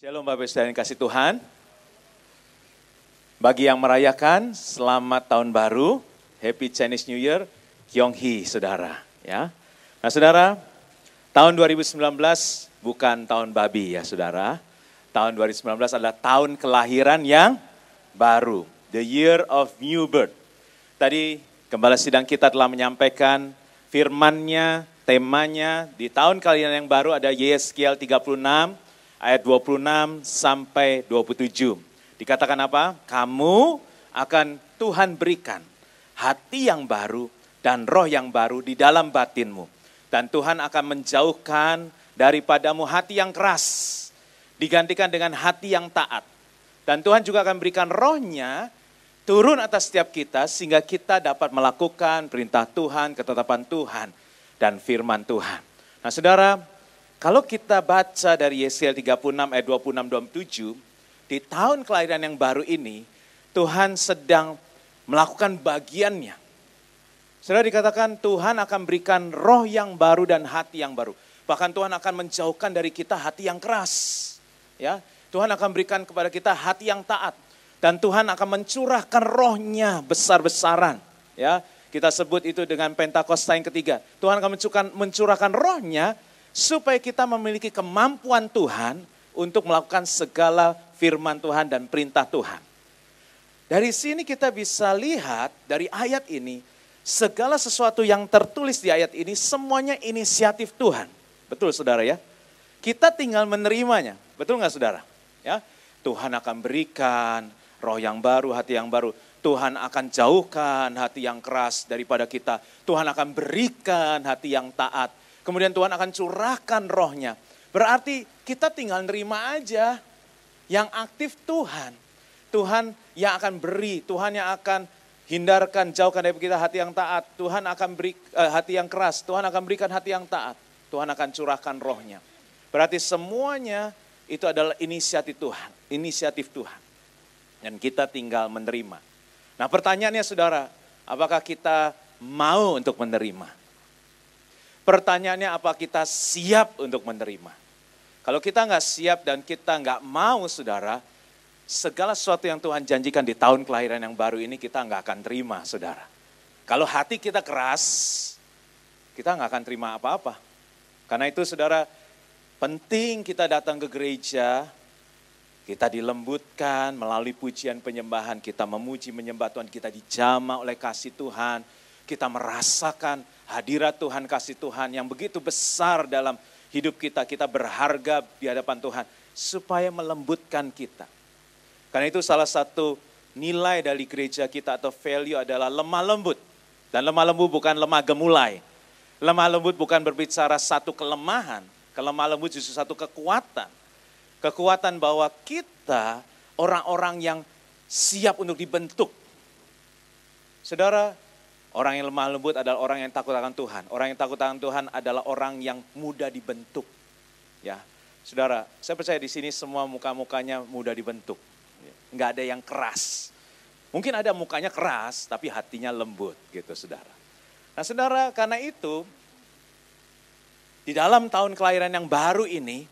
Shalom Bapak Ibu dan kasih Tuhan. Bagi yang merayakan, selamat tahun baru, Happy Chinese New Year, Kyong Hee, saudara. Ya. Nah saudara, tahun 2019 bukan tahun babi ya saudara. Tahun 2019 adalah tahun kelahiran yang baru, the year of new birth. Tadi kembali sidang kita telah menyampaikan firmannya, temanya di tahun kalian yang baru ada Yeskiel 36, ayat 26 sampai 27. Dikatakan apa? Kamu akan Tuhan berikan hati yang baru dan roh yang baru di dalam batinmu. Dan Tuhan akan menjauhkan daripadamu hati yang keras, digantikan dengan hati yang taat. Dan Tuhan juga akan berikan rohnya turun atas setiap kita sehingga kita dapat melakukan perintah Tuhan, ketetapan Tuhan, dan firman Tuhan. Nah saudara, kalau kita baca dari Yesaya 36 ayat 26 27, di tahun kelahiran yang baru ini Tuhan sedang melakukan bagiannya. Sudah dikatakan Tuhan akan berikan roh yang baru dan hati yang baru. Bahkan Tuhan akan menjauhkan dari kita hati yang keras. Ya, Tuhan akan berikan kepada kita hati yang taat dan Tuhan akan mencurahkan rohnya besar-besaran. Ya, kita sebut itu dengan Pentakosta yang ketiga. Tuhan akan mencurahkan rohnya supaya kita memiliki kemampuan Tuhan untuk melakukan segala firman Tuhan dan perintah Tuhan. Dari sini kita bisa lihat dari ayat ini, segala sesuatu yang tertulis di ayat ini semuanya inisiatif Tuhan. Betul saudara ya? Kita tinggal menerimanya. Betul nggak saudara? Ya, Tuhan akan berikan roh yang baru, hati yang baru. Tuhan akan jauhkan hati yang keras daripada kita. Tuhan akan berikan hati yang taat Kemudian Tuhan akan curahkan rohnya. Berarti kita tinggal nerima aja yang aktif Tuhan. Tuhan yang akan beri, Tuhan yang akan hindarkan, jauhkan dari kita hati yang taat. Tuhan akan beri eh, hati yang keras, Tuhan akan berikan hati yang taat. Tuhan akan curahkan rohnya. Berarti semuanya itu adalah inisiatif Tuhan, inisiatif Tuhan. Dan kita tinggal menerima. Nah pertanyaannya saudara, apakah kita mau untuk menerima? Pertanyaannya apa kita siap untuk menerima? Kalau kita nggak siap dan kita nggak mau saudara, segala sesuatu yang Tuhan janjikan di tahun kelahiran yang baru ini kita nggak akan terima saudara. Kalau hati kita keras, kita nggak akan terima apa-apa. Karena itu saudara, penting kita datang ke gereja, kita dilembutkan melalui pujian penyembahan, kita memuji menyembah Tuhan, kita dijama oleh kasih Tuhan, kita merasakan hadirat Tuhan, kasih Tuhan yang begitu besar dalam hidup kita. Kita berharga di hadapan Tuhan supaya melembutkan kita. Karena itu salah satu nilai dari gereja kita atau value adalah lemah lembut. Dan lemah lembut bukan lemah gemulai. Lemah lembut bukan berbicara satu kelemahan. Kelemah lembut justru satu kekuatan. Kekuatan bahwa kita orang-orang yang siap untuk dibentuk. Saudara, Orang yang lemah lembut adalah orang yang takut akan Tuhan. Orang yang takut akan Tuhan adalah orang yang mudah dibentuk. Ya, saudara, saya percaya di sini semua muka-mukanya mudah dibentuk. Enggak ada yang keras. Mungkin ada mukanya keras, tapi hatinya lembut, gitu, saudara. Nah, saudara, karena itu di dalam tahun kelahiran yang baru ini,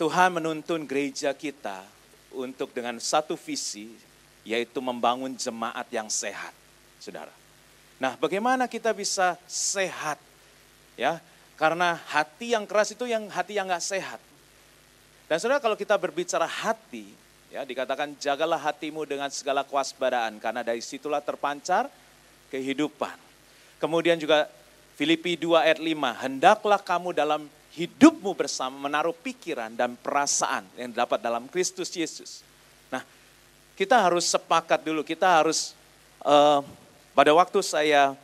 Tuhan menuntun gereja kita untuk dengan satu visi yaitu membangun jemaat yang sehat, saudara. Nah, bagaimana kita bisa sehat? Ya, karena hati yang keras itu yang hati yang nggak sehat. Dan saudara kalau kita berbicara hati, ya dikatakan jagalah hatimu dengan segala kewaspadaan karena dari situlah terpancar kehidupan. Kemudian juga Filipi 2 ayat 5, hendaklah kamu dalam hidupmu bersama menaruh pikiran dan perasaan yang dapat dalam Kristus Yesus kita harus sepakat dulu, kita harus uh, pada waktu saya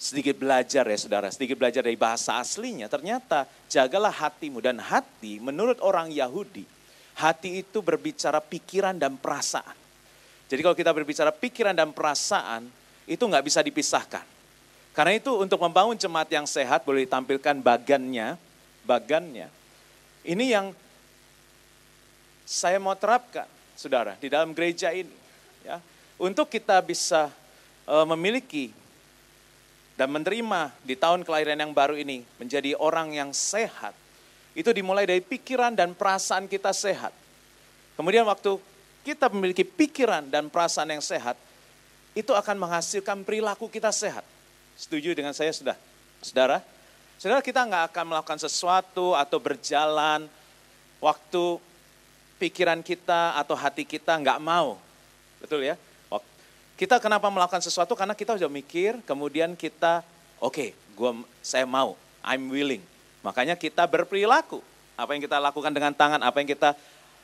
sedikit belajar ya saudara, sedikit belajar dari bahasa aslinya, ternyata jagalah hatimu dan hati menurut orang Yahudi, hati itu berbicara pikiran dan perasaan. Jadi kalau kita berbicara pikiran dan perasaan, itu nggak bisa dipisahkan. Karena itu untuk membangun jemaat yang sehat boleh ditampilkan bagannya, bagannya. Ini yang saya mau terapkan saudara, di dalam gereja ini. Ya, untuk kita bisa uh, memiliki dan menerima di tahun kelahiran yang baru ini menjadi orang yang sehat. Itu dimulai dari pikiran dan perasaan kita sehat. Kemudian waktu kita memiliki pikiran dan perasaan yang sehat, itu akan menghasilkan perilaku kita sehat. Setuju dengan saya sudah, saudara? Saudara kita nggak akan melakukan sesuatu atau berjalan waktu pikiran kita atau hati kita nggak mau. Betul ya? Oh, kita kenapa melakukan sesuatu? Karena kita sudah mikir, kemudian kita, oke, okay, gua, saya mau, I'm willing. Makanya kita berperilaku. Apa yang kita lakukan dengan tangan, apa yang kita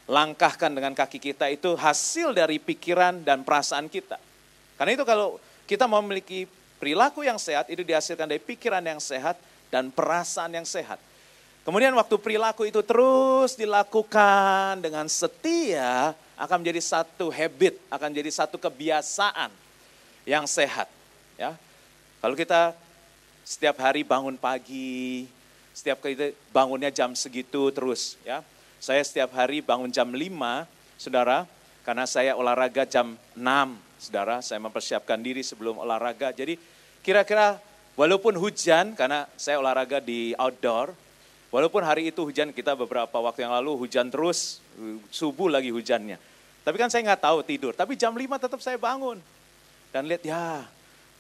langkahkan dengan kaki kita itu hasil dari pikiran dan perasaan kita. Karena itu kalau kita mau memiliki perilaku yang sehat, itu dihasilkan dari pikiran yang sehat dan perasaan yang sehat. Kemudian waktu perilaku itu terus dilakukan dengan setia, akan menjadi satu habit, akan jadi satu kebiasaan yang sehat. Ya, kalau kita setiap hari bangun pagi, setiap kali bangunnya jam segitu terus. Ya, saya setiap hari bangun jam 5, saudara, karena saya olahraga jam 6, saudara. Saya mempersiapkan diri sebelum olahraga. Jadi kira-kira walaupun hujan, karena saya olahraga di outdoor, Walaupun hari itu hujan kita beberapa waktu yang lalu hujan terus, subuh lagi hujannya. Tapi kan saya nggak tahu tidur, tapi jam 5 tetap saya bangun. Dan lihat ya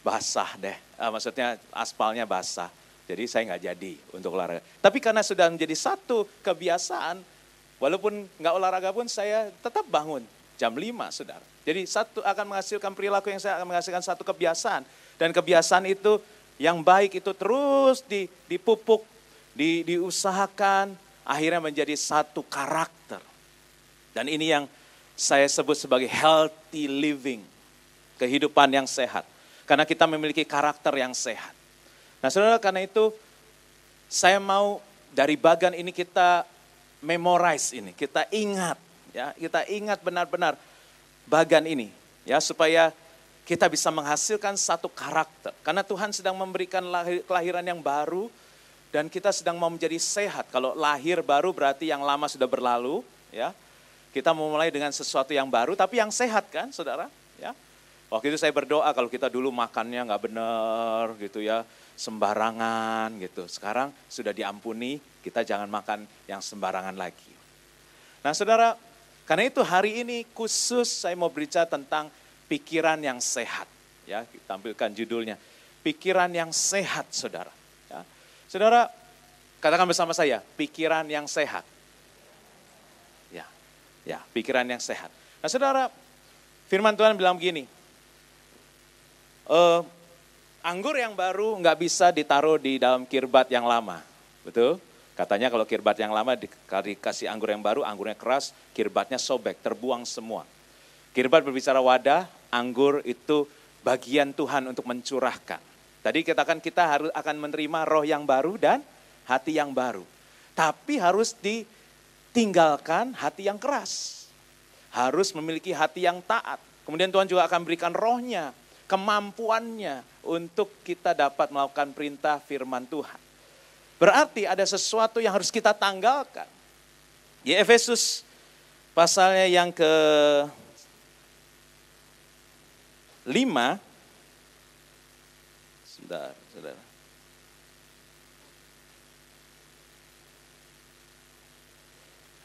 basah deh, ah, maksudnya aspalnya basah. Jadi saya nggak jadi untuk olahraga. Tapi karena sudah menjadi satu kebiasaan, walaupun nggak olahraga pun saya tetap bangun jam 5 saudara. Jadi satu akan menghasilkan perilaku yang saya akan menghasilkan satu kebiasaan. Dan kebiasaan itu yang baik itu terus dipupuk di, diusahakan, akhirnya menjadi satu karakter. Dan ini yang saya sebut sebagai healthy living, kehidupan yang sehat. Karena kita memiliki karakter yang sehat. Nah saudara karena itu saya mau dari bagan ini kita memorize ini, kita ingat ya, kita ingat benar-benar bagan ini ya supaya kita bisa menghasilkan satu karakter. Karena Tuhan sedang memberikan kelahiran yang baru, dan kita sedang mau menjadi sehat. Kalau lahir baru berarti yang lama sudah berlalu, ya. Kita mau mulai dengan sesuatu yang baru tapi yang sehat kan, Saudara, ya. Waktu itu saya berdoa kalau kita dulu makannya nggak benar gitu ya, sembarangan gitu. Sekarang sudah diampuni, kita jangan makan yang sembarangan lagi. Nah, Saudara, karena itu hari ini khusus saya mau berbicara tentang pikiran yang sehat, ya, tampilkan judulnya. Pikiran yang sehat, Saudara. Saudara, katakan bersama saya, pikiran yang sehat. Ya, ya, pikiran yang sehat. Nah saudara, firman Tuhan bilang begini, e, anggur yang baru nggak bisa ditaruh di dalam kirbat yang lama, betul? Katanya kalau kirbat yang lama dikasih anggur yang baru, anggurnya keras, kirbatnya sobek, terbuang semua. Kirbat berbicara wadah, anggur itu bagian Tuhan untuk mencurahkan. Tadi katakan kita harus akan menerima roh yang baru dan hati yang baru. Tapi harus ditinggalkan hati yang keras. Harus memiliki hati yang taat. Kemudian Tuhan juga akan berikan rohnya, kemampuannya untuk kita dapat melakukan perintah firman Tuhan. Berarti ada sesuatu yang harus kita tanggalkan. Di Efesus pasalnya yang ke 5 Bentar, saudara.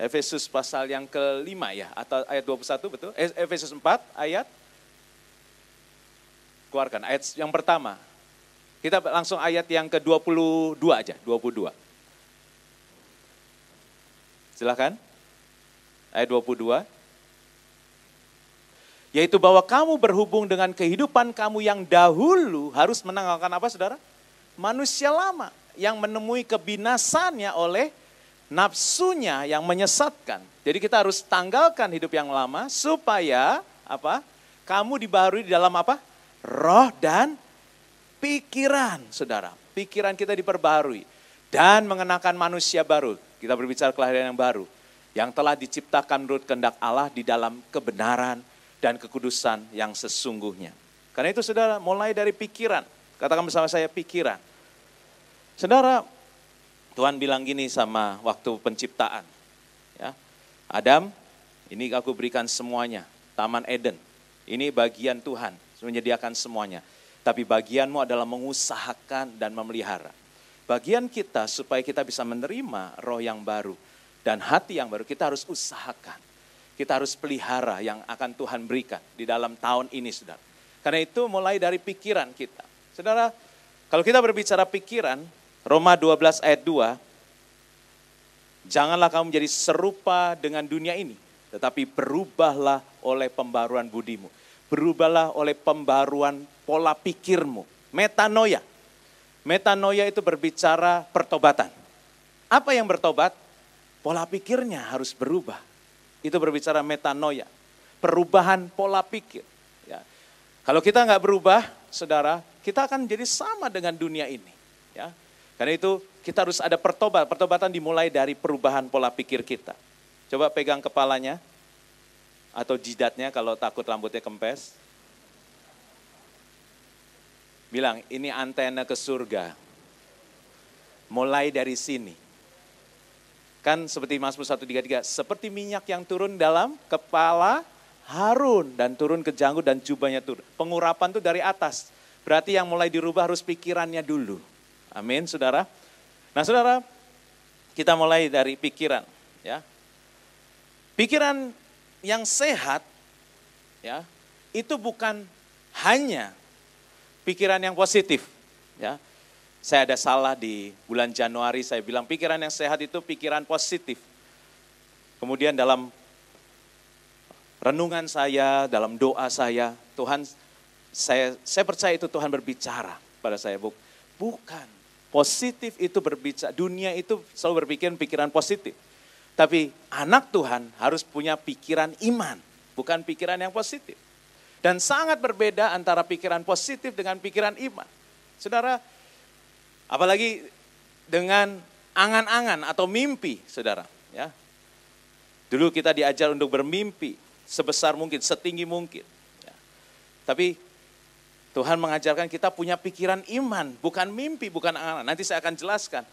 Efesus pasal yang kelima ya, atau ayat 21 betul? Eh, Efesus 4 ayat, keluarkan ayat yang pertama. Kita langsung ayat yang ke-22 aja, 22. Silahkan, ayat 22. Yaitu bahwa kamu berhubung dengan kehidupan kamu yang dahulu harus menanggalkan apa saudara? Manusia lama yang menemui kebinasannya oleh nafsunya yang menyesatkan. Jadi kita harus tanggalkan hidup yang lama supaya apa? Kamu dibaharui di dalam apa? Roh dan pikiran, Saudara. Pikiran kita diperbaharui dan mengenakan manusia baru. Kita berbicara kelahiran yang baru yang telah diciptakan menurut kehendak Allah di dalam kebenaran dan kekudusan yang sesungguhnya. Karena itu saudara mulai dari pikiran. Katakan bersama saya pikiran. Saudara, Tuhan bilang gini sama waktu penciptaan. Ya, Adam, ini aku berikan semuanya. Taman Eden, ini bagian Tuhan menyediakan semuanya. Tapi bagianmu adalah mengusahakan dan memelihara. Bagian kita supaya kita bisa menerima roh yang baru dan hati yang baru kita harus usahakan kita harus pelihara yang akan Tuhan berikan di dalam tahun ini, saudara. Karena itu mulai dari pikiran kita. Saudara, kalau kita berbicara pikiran, Roma 12 ayat 2, janganlah kamu menjadi serupa dengan dunia ini, tetapi berubahlah oleh pembaruan budimu. Berubahlah oleh pembaruan pola pikirmu. Metanoia. Metanoia itu berbicara pertobatan. Apa yang bertobat? Pola pikirnya harus berubah itu berbicara metanoia, perubahan pola pikir. Ya. Kalau kita nggak berubah, saudara, kita akan jadi sama dengan dunia ini. Ya. Karena itu kita harus ada pertobatan Pertobatan dimulai dari perubahan pola pikir kita. Coba pegang kepalanya atau jidatnya kalau takut rambutnya kempes. Bilang, ini antena ke surga. Mulai dari sini. Kan seperti Mazmur 133, seperti minyak yang turun dalam kepala Harun dan turun ke janggut dan jubahnya turun. Pengurapan itu dari atas. Berarti yang mulai dirubah harus pikirannya dulu. Amin, Saudara. Nah, Saudara, kita mulai dari pikiran, ya. Pikiran yang sehat ya, itu bukan hanya pikiran yang positif, ya. Saya ada salah di bulan Januari, saya bilang pikiran yang sehat itu pikiran positif. Kemudian dalam renungan saya, dalam doa saya, Tuhan saya saya percaya itu Tuhan berbicara pada saya, Bukan. Positif itu berbicara, dunia itu selalu berpikir pikiran positif. Tapi anak Tuhan harus punya pikiran iman, bukan pikiran yang positif. Dan sangat berbeda antara pikiran positif dengan pikiran iman. Saudara, Apalagi dengan angan-angan atau mimpi, saudara. Ya. Dulu kita diajar untuk bermimpi sebesar mungkin, setinggi mungkin. Ya. Tapi Tuhan mengajarkan kita punya pikiran iman, bukan mimpi, bukan angan Nanti saya akan jelaskan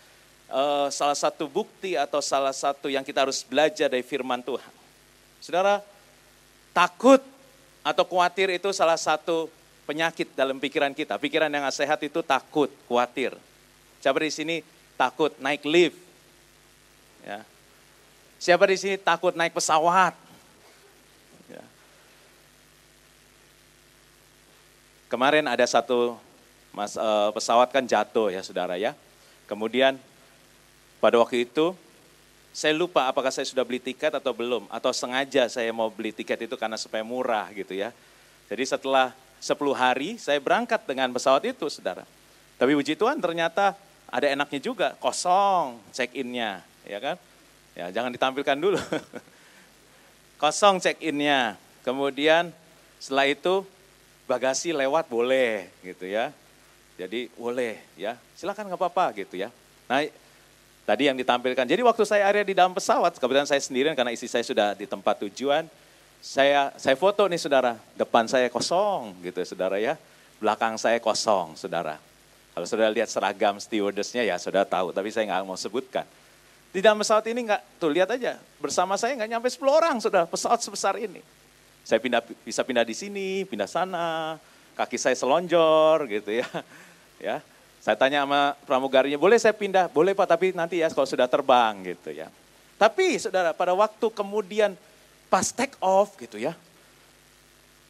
uh, salah satu bukti atau salah satu yang kita harus belajar dari firman Tuhan. Saudara, takut atau khawatir itu salah satu penyakit dalam pikiran kita. Pikiran yang sehat itu takut, khawatir. Siapa di sini takut naik lift? Ya. Siapa di sini takut naik pesawat? Ya. Kemarin ada satu mas, uh, pesawat kan jatuh ya saudara ya. Kemudian pada waktu itu saya lupa apakah saya sudah beli tiket atau belum atau sengaja saya mau beli tiket itu karena supaya murah gitu ya. Jadi setelah 10 hari saya berangkat dengan pesawat itu saudara. Tapi puji Tuhan ternyata ada enaknya juga kosong check innya ya kan ya jangan ditampilkan dulu kosong check innya kemudian setelah itu bagasi lewat boleh gitu ya jadi boleh ya silakan nggak apa-apa gitu ya nah tadi yang ditampilkan jadi waktu saya area di dalam pesawat kebetulan saya sendirian karena isi saya sudah di tempat tujuan saya saya foto nih saudara depan saya kosong gitu saudara ya belakang saya kosong saudara kalau saudara lihat seragam stewardessnya ya sudah tahu, tapi saya nggak mau sebutkan. Di dalam pesawat ini nggak, tuh lihat aja, bersama saya nggak nyampe 10 orang sudah pesawat sebesar ini. Saya pindah, bisa pindah di sini, pindah sana, kaki saya selonjor gitu ya. ya. Saya tanya sama pramugarinya, boleh saya pindah? Boleh Pak, tapi nanti ya kalau sudah terbang gitu ya. Tapi saudara, pada waktu kemudian pas take off gitu ya,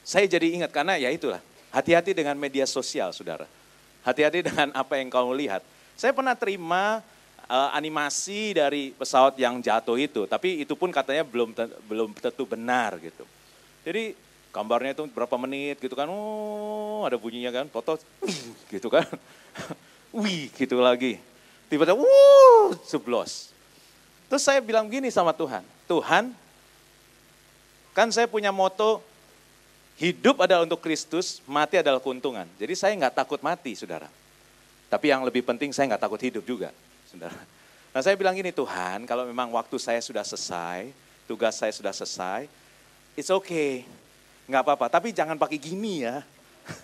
saya jadi ingat karena ya itulah, hati-hati dengan media sosial saudara Hati-hati dengan apa yang kau lihat. Saya pernah terima uh, animasi dari pesawat yang jatuh itu, tapi itu pun katanya belum belum tentu benar gitu. Jadi gambarnya itu berapa menit gitu kan, oh ada bunyinya kan, foto gitu kan, wih gitu lagi, tiba-tiba wuh seblos. Terus saya bilang gini sama Tuhan, Tuhan kan saya punya moto Hidup adalah untuk Kristus, mati adalah keuntungan. Jadi saya nggak takut mati, saudara. Tapi yang lebih penting saya nggak takut hidup juga, saudara. Nah saya bilang gini, Tuhan kalau memang waktu saya sudah selesai, tugas saya sudah selesai, it's okay, nggak apa-apa. Tapi jangan pakai gini ya.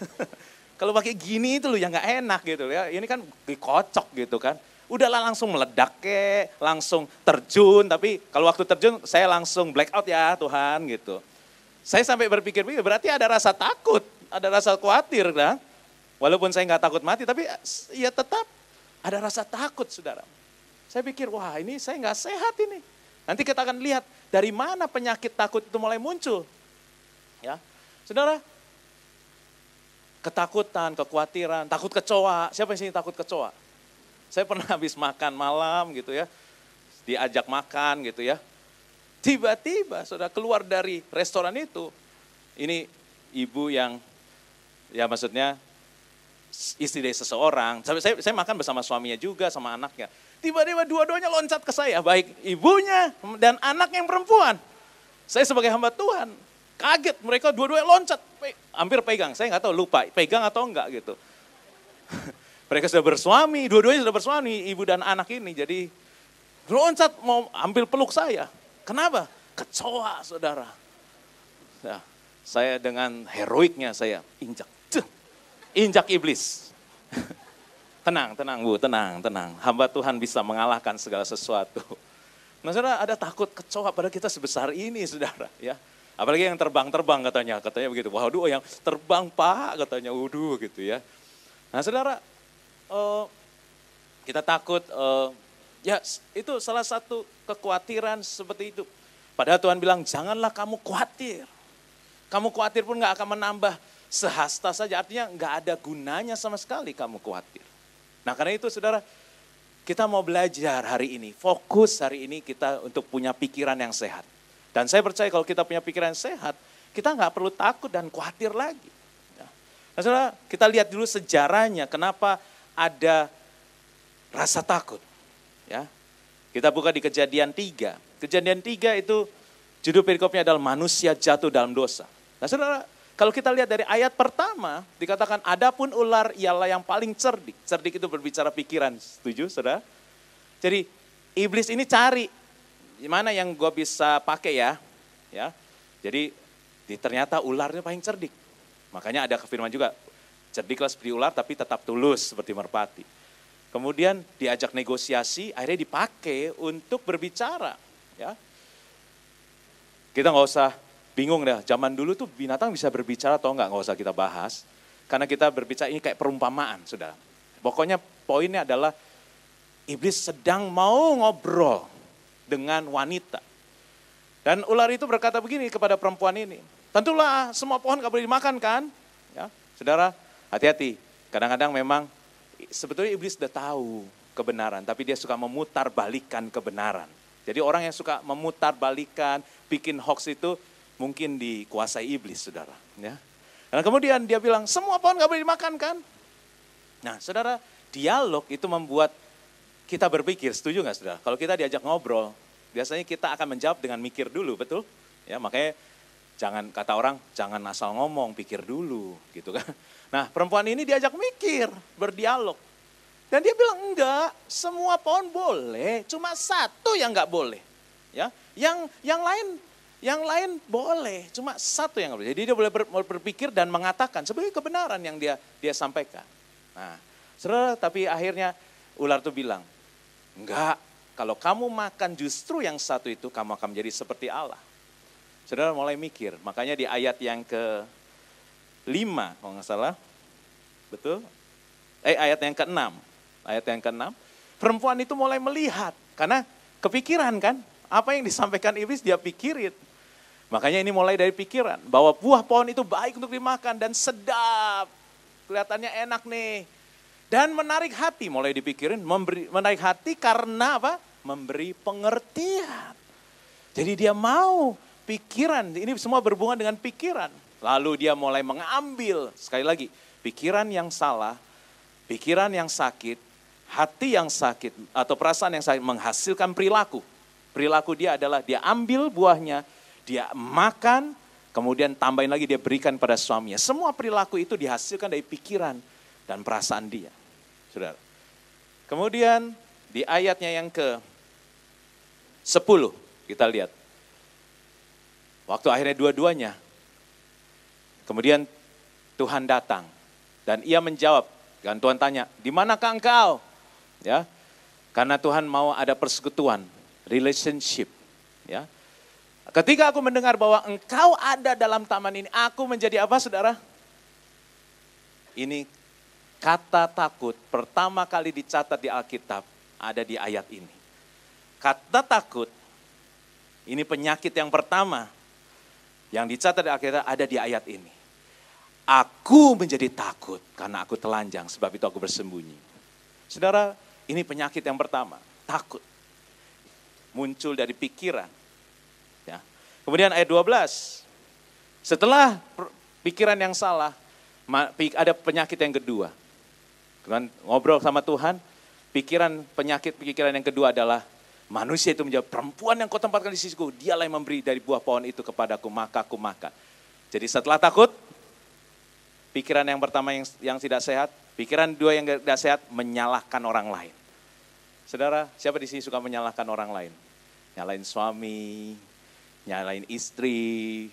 kalau pakai gini itu loh yang nggak enak gitu ya. Ini kan dikocok gitu kan. Udahlah langsung meledak ke, langsung terjun. Tapi kalau waktu terjun saya langsung black out ya Tuhan gitu. Saya sampai berpikir-pikir, berarti ada rasa takut, ada rasa khawatir. Nah? Walaupun saya nggak takut mati, tapi eh, ya tetap ada rasa takut, saudara. Saya pikir, wah ini saya nggak sehat ini. Nanti kita akan lihat dari mana penyakit takut itu mulai muncul. Ya, Saudara, ketakutan, kekhawatiran, takut kecoa. Siapa yang sini takut kecoa? Saya pernah habis makan malam gitu ya, diajak makan gitu ya. Tiba-tiba sudah keluar dari restoran itu, ini ibu yang ya maksudnya istri dari seseorang. Saya, saya makan bersama suaminya juga sama anaknya. Tiba-tiba dua-duanya loncat ke saya, baik ibunya dan anak yang perempuan. Saya sebagai hamba Tuhan kaget mereka dua-duanya loncat, hampir pegang. Saya nggak tahu lupa pegang atau enggak gitu. mereka sudah bersuami, dua-duanya sudah bersuami, ibu dan anak ini. Jadi loncat mau ambil peluk saya. Kenapa? Kecoa, saudara. Nah, saya dengan heroiknya saya injak. injak iblis. tenang, tenang Bu, tenang, tenang. Hamba Tuhan bisa mengalahkan segala sesuatu. Nah, saudara ada takut kecoa pada kita sebesar ini, saudara. Ya, Apalagi yang terbang-terbang katanya, katanya begitu. Waduh oh, yang terbang pak katanya, waduh gitu ya. Nah saudara, uh, kita takut uh, Ya itu salah satu kekhawatiran seperti itu. Padahal Tuhan bilang janganlah kamu khawatir. Kamu khawatir pun nggak akan menambah sehasta saja. Artinya nggak ada gunanya sama sekali kamu khawatir. Nah karena itu saudara kita mau belajar hari ini. Fokus hari ini kita untuk punya pikiran yang sehat. Dan saya percaya kalau kita punya pikiran sehat, kita nggak perlu takut dan khawatir lagi. Ya. Nah, saudara, kita lihat dulu sejarahnya kenapa ada rasa takut. Ya. Kita buka di kejadian 3. Kejadian 3 itu judul perikopnya adalah manusia jatuh dalam dosa. Nah saudara, kalau kita lihat dari ayat pertama, dikatakan adapun ular ialah yang paling cerdik. Cerdik itu berbicara pikiran, setuju saudara? Jadi iblis ini cari, gimana yang gue bisa pakai ya. ya. Jadi ternyata ularnya paling cerdik. Makanya ada kefirman juga, cerdiklah seperti ular tapi tetap tulus seperti merpati. Kemudian diajak negosiasi, akhirnya dipakai untuk berbicara. Ya. Kita nggak usah bingung deh. zaman dulu tuh binatang bisa berbicara atau nggak, nggak usah kita bahas. Karena kita berbicara ini kayak perumpamaan, saudara. Pokoknya poinnya adalah iblis sedang mau ngobrol dengan wanita. Dan ular itu berkata begini kepada perempuan ini, tentulah semua pohon gak boleh dimakan kan? Ya, saudara, hati-hati. Kadang-kadang memang sebetulnya iblis sudah tahu kebenaran, tapi dia suka memutar balikan kebenaran. Jadi orang yang suka memutar balikan, bikin hoax itu mungkin dikuasai iblis, saudara. Ya. Dan kemudian dia bilang, semua pohon gak boleh dimakan kan? Nah, saudara, dialog itu membuat kita berpikir, setuju nggak saudara? Kalau kita diajak ngobrol, biasanya kita akan menjawab dengan mikir dulu, betul? Ya, makanya Jangan kata orang, jangan asal ngomong, pikir dulu gitu kan. Nah perempuan ini diajak mikir, berdialog. Dan dia bilang enggak, semua pohon boleh, cuma satu yang enggak boleh. Ya, yang yang lain yang lain boleh, cuma satu yang enggak boleh. Jadi dia boleh berpikir dan mengatakan sebagai kebenaran yang dia dia sampaikan. Nah, serah, tapi akhirnya ular tuh bilang, enggak, kalau kamu makan justru yang satu itu, kamu akan menjadi seperti Allah saudara mulai mikir. Makanya di ayat yang ke lima kalau nggak salah, betul? Eh ayat yang ke enam, ayat yang ke enam, perempuan itu mulai melihat karena kepikiran kan, apa yang disampaikan iblis dia pikirin. Makanya ini mulai dari pikiran bahwa buah pohon itu baik untuk dimakan dan sedap, kelihatannya enak nih. Dan menarik hati mulai dipikirin, memberi, menarik hati karena apa? Memberi pengertian. Jadi dia mau pikiran, ini semua berhubungan dengan pikiran. Lalu dia mulai mengambil, sekali lagi, pikiran yang salah, pikiran yang sakit, hati yang sakit atau perasaan yang sakit menghasilkan perilaku. Perilaku dia adalah dia ambil buahnya, dia makan, kemudian tambahin lagi dia berikan pada suaminya. Semua perilaku itu dihasilkan dari pikiran dan perasaan dia. Saudara. Kemudian di ayatnya yang ke 10 kita lihat. Waktu akhirnya dua-duanya. Kemudian Tuhan datang dan ia menjawab dan Tuhan tanya, "Di manakah engkau?" Ya. Karena Tuhan mau ada persekutuan, relationship, ya. Ketika aku mendengar bahwa engkau ada dalam taman ini, aku menjadi apa Saudara? Ini kata takut pertama kali dicatat di Alkitab ada di ayat ini. Kata takut ini penyakit yang pertama yang dicatat di Alkitab ada di ayat ini. Aku menjadi takut karena aku telanjang, sebab itu aku bersembunyi. Saudara, ini penyakit yang pertama, takut. Muncul dari pikiran. Ya. Kemudian ayat 12. Setelah pikiran yang salah, ada penyakit yang kedua. Kemudian ngobrol sama Tuhan, pikiran penyakit pikiran yang kedua adalah Manusia itu menjawab, perempuan yang kau tempatkan di sisiku, dialah yang memberi dari buah pohon itu kepadaku, maka aku makan. Jadi setelah takut, pikiran yang pertama yang, yang tidak sehat, pikiran dua yang tidak sehat, menyalahkan orang lain. Saudara, siapa di sini suka menyalahkan orang lain? Nyalain suami, nyalain istri,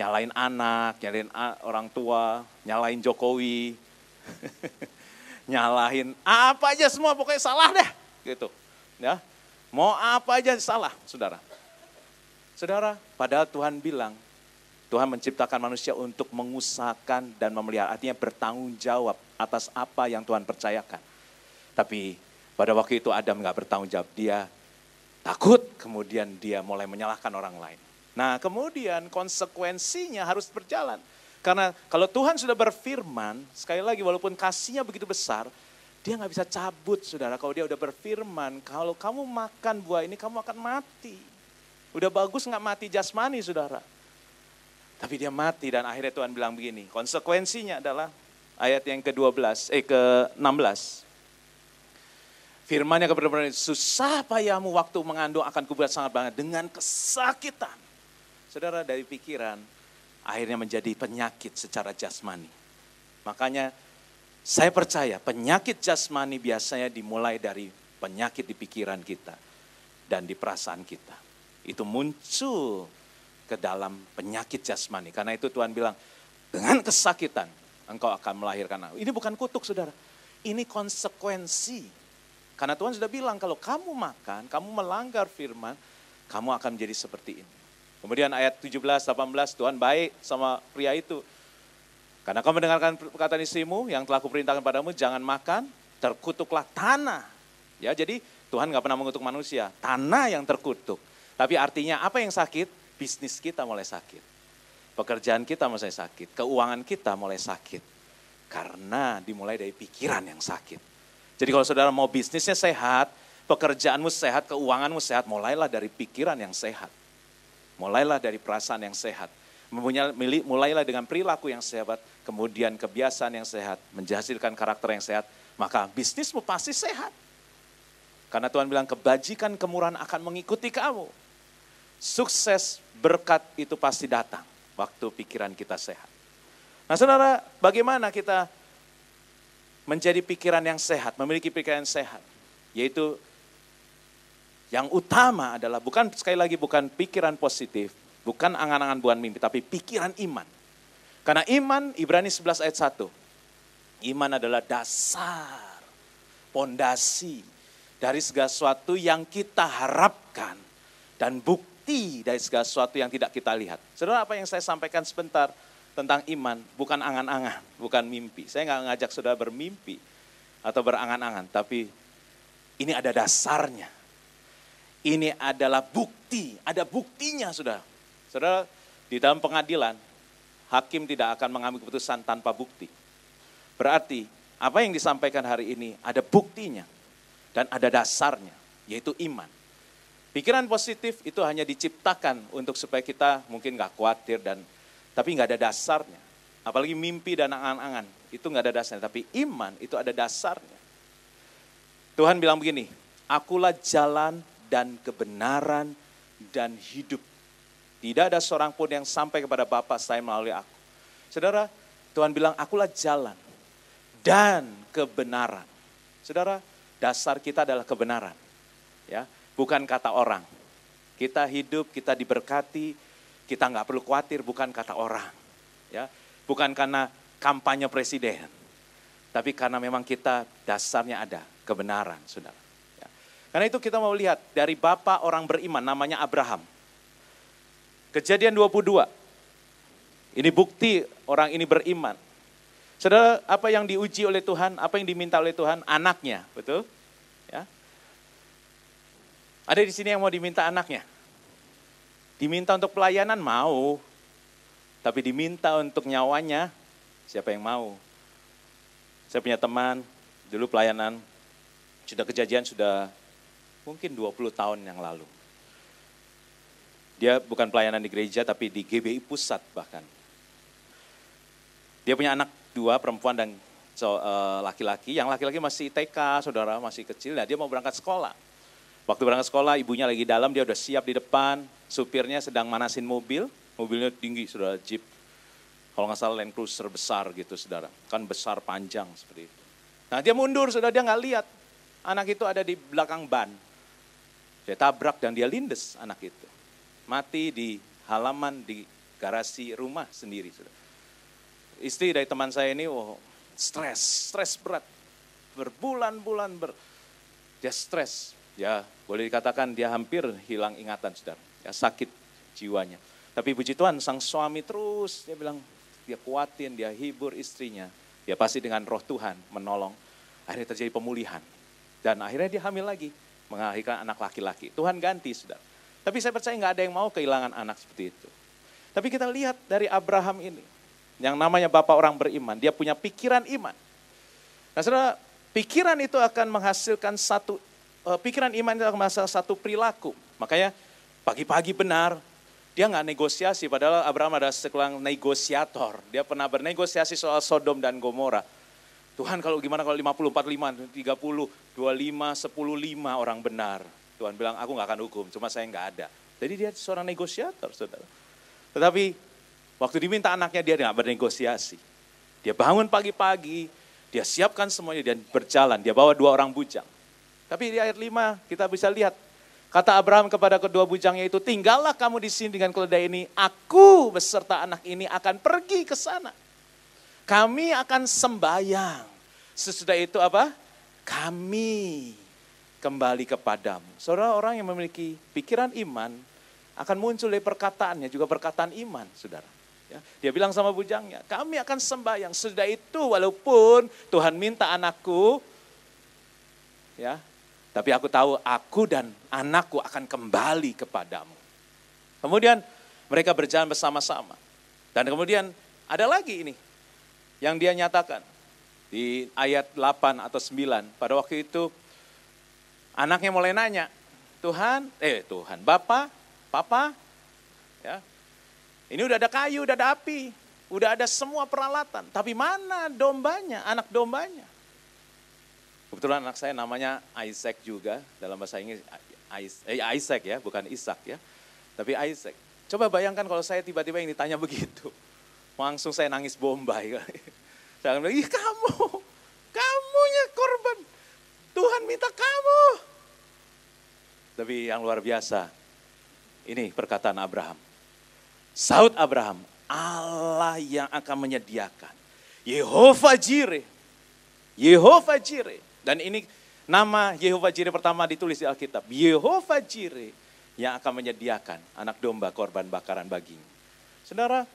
nyalain anak, nyalain orang tua, nyalain Jokowi, nyalahin apa aja semua pokoknya salah deh gitu. Ya, Mau apa aja salah, saudara. Saudara, padahal Tuhan bilang, Tuhan menciptakan manusia untuk mengusahakan dan memelihara, artinya bertanggung jawab atas apa yang Tuhan percayakan. Tapi pada waktu itu Adam nggak bertanggung jawab, dia takut, kemudian dia mulai menyalahkan orang lain. Nah kemudian konsekuensinya harus berjalan. Karena kalau Tuhan sudah berfirman, sekali lagi walaupun kasihnya begitu besar, dia nggak bisa cabut, saudara. Kalau dia udah berfirman, kalau kamu makan buah ini, kamu akan mati. Udah bagus nggak mati jasmani, saudara. Tapi dia mati dan akhirnya Tuhan bilang begini, konsekuensinya adalah ayat yang ke-12, eh ke-16. Firmannya kepada susah payahmu waktu mengandung akan kubuat sangat banget dengan kesakitan. Saudara dari pikiran akhirnya menjadi penyakit secara jasmani. Makanya saya percaya penyakit jasmani biasanya dimulai dari penyakit di pikiran kita dan di perasaan kita. Itu muncul ke dalam penyakit jasmani. Karena itu Tuhan bilang, dengan kesakitan engkau akan melahirkan. Ini bukan kutuk saudara, ini konsekuensi. Karena Tuhan sudah bilang kalau kamu makan, kamu melanggar firman, kamu akan menjadi seperti ini. Kemudian ayat 17, 18, Tuhan baik sama pria itu. Karena kau mendengarkan perkataan istrimu yang telah kuperintahkan padamu, jangan makan, terkutuklah tanah. Ya, jadi Tuhan nggak pernah mengutuk manusia, tanah yang terkutuk. Tapi artinya apa yang sakit? Bisnis kita mulai sakit. Pekerjaan kita mulai sakit, keuangan kita mulai sakit. Karena dimulai dari pikiran yang sakit. Jadi kalau saudara mau bisnisnya sehat, pekerjaanmu sehat, keuanganmu sehat, mulailah dari pikiran yang sehat. Mulailah dari perasaan yang sehat mulailah dengan perilaku yang sehat, kemudian kebiasaan yang sehat, menjahasilkan karakter yang sehat, maka bisnismu pasti sehat. Karena Tuhan bilang kebajikan kemurahan akan mengikuti kamu. Sukses berkat itu pasti datang waktu pikiran kita sehat. Nah saudara, bagaimana kita menjadi pikiran yang sehat, memiliki pikiran yang sehat? Yaitu yang utama adalah bukan sekali lagi bukan pikiran positif, Bukan angan-angan bukan mimpi, tapi pikiran iman. Karena iman, Ibrani 11 ayat 1. Iman adalah dasar, pondasi dari segala sesuatu yang kita harapkan dan bukti dari segala sesuatu yang tidak kita lihat. Saudara, apa yang saya sampaikan sebentar tentang iman bukan angan-angan, bukan mimpi. Saya nggak ngajak saudara bermimpi atau berangan-angan, tapi ini ada dasarnya. Ini adalah bukti, ada buktinya sudah. Saudara, di dalam pengadilan, hakim tidak akan mengambil keputusan tanpa bukti. Berarti, apa yang disampaikan hari ini ada buktinya dan ada dasarnya, yaitu iman. Pikiran positif itu hanya diciptakan untuk supaya kita mungkin nggak khawatir dan tapi nggak ada dasarnya. Apalagi mimpi dan angan-angan itu nggak ada dasarnya, tapi iman itu ada dasarnya. Tuhan bilang begini, akulah jalan dan kebenaran dan hidup. Tidak ada seorang pun yang sampai kepada Bapa selain melalui aku. Saudara, Tuhan bilang, akulah jalan dan kebenaran. Saudara, dasar kita adalah kebenaran. ya Bukan kata orang. Kita hidup, kita diberkati, kita nggak perlu khawatir, bukan kata orang. ya Bukan karena kampanye presiden. Tapi karena memang kita dasarnya ada, kebenaran, saudara. Ya. Karena itu kita mau lihat dari Bapak orang beriman namanya Abraham. Kejadian 22. Ini bukti orang ini beriman. Saudara, apa yang diuji oleh Tuhan, apa yang diminta oleh Tuhan? Anaknya, betul? Ya. Ada di sini yang mau diminta anaknya? Diminta untuk pelayanan mau, tapi diminta untuk nyawanya siapa yang mau? Saya punya teman dulu pelayanan sudah kejadian sudah mungkin 20 tahun yang lalu. Dia bukan pelayanan di gereja tapi di GBI pusat bahkan. Dia punya anak dua perempuan dan eh, laki-laki. yang laki-laki masih TK, saudara masih kecil. Nah dia mau berangkat sekolah. Waktu berangkat sekolah ibunya lagi dalam, dia udah siap di depan. Supirnya sedang manasin mobil. Mobilnya tinggi, saudara jeep. Kalau nggak salah Land Cruiser besar gitu, saudara. Kan besar panjang seperti itu. Nah dia mundur, saudara dia nggak lihat. Anak itu ada di belakang ban. Dia tabrak dan dia lindes anak itu mati di halaman di garasi rumah sendiri. Istri dari teman saya ini, oh, stres, stres berat. Berbulan-bulan ber, dia stres. Ya, boleh dikatakan dia hampir hilang ingatan, saudara. Ya, sakit jiwanya. Tapi puji Tuhan, sang suami terus, dia bilang, dia kuatin, dia hibur istrinya. Dia pasti dengan roh Tuhan menolong. Akhirnya terjadi pemulihan. Dan akhirnya dia hamil lagi, mengakhirkan anak laki-laki. Tuhan ganti, saudara. Tapi saya percaya nggak ada yang mau kehilangan anak seperti itu. Tapi kita lihat dari Abraham ini, yang namanya bapak orang beriman, dia punya pikiran iman. Nah saudara, pikiran itu akan menghasilkan satu, eh, pikiran iman itu akan menghasilkan satu perilaku. Makanya pagi-pagi benar, dia nggak negosiasi, padahal Abraham adalah sekelang negosiator. Dia pernah bernegosiasi soal Sodom dan Gomora. Tuhan kalau gimana kalau 50, 45, 30, 25, 10, 5 orang benar. Tuhan bilang, aku nggak akan hukum, cuma saya nggak ada. Jadi dia seorang negosiator, saudara. Tetapi waktu diminta anaknya dia nggak bernegosiasi. Dia bangun pagi-pagi, dia siapkan semuanya dan berjalan. Dia bawa dua orang bujang. Tapi di ayat 5 kita bisa lihat Kata Abraham kepada kedua bujangnya itu, tinggallah kamu di sini dengan keledai ini, aku beserta anak ini akan pergi ke sana. Kami akan sembahyang. Sesudah itu apa? Kami kembali kepadamu. Saudara orang yang memiliki pikiran iman akan muncul dari perkataannya juga perkataan iman, saudara. Ya, dia bilang sama bujangnya, kami akan sembahyang. Sudah itu walaupun Tuhan minta anakku, ya, tapi aku tahu aku dan anakku akan kembali kepadamu. Kemudian mereka berjalan bersama-sama. Dan kemudian ada lagi ini yang dia nyatakan di ayat 8 atau 9. Pada waktu itu Anaknya mulai nanya, Tuhan, eh Tuhan, Bapak, Papa, ya, ini udah ada kayu, udah ada api, udah ada semua peralatan, tapi mana dombanya, anak dombanya? Kebetulan anak saya namanya Isaac juga, dalam bahasa Inggris eh, Isaac ya, bukan Ishak ya, tapi Isaac. Coba bayangkan kalau saya tiba-tiba yang ditanya begitu, langsung saya nangis bombay. Ya. Saya bilang, ih kamu, kamunya korban, Tuhan minta kamu. Tapi yang luar biasa, ini perkataan Abraham. Saud Abraham, Allah yang akan menyediakan. Yehova Jireh. Yehova Jireh. Dan ini nama Yehova Jireh pertama ditulis di Alkitab. Yehova Jireh yang akan menyediakan anak domba korban bakaran bagimu. Saudara,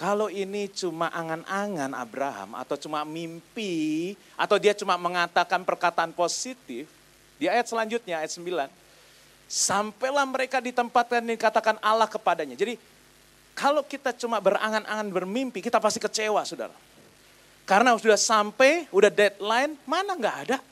Kalau ini cuma angan-angan Abraham atau cuma mimpi atau dia cuma mengatakan perkataan positif, di ayat selanjutnya ayat 9, sampailah mereka di tempat yang dikatakan Allah kepadanya. Jadi kalau kita cuma berangan-angan bermimpi, kita pasti kecewa saudara. Karena sudah sampai, udah deadline, mana nggak ada.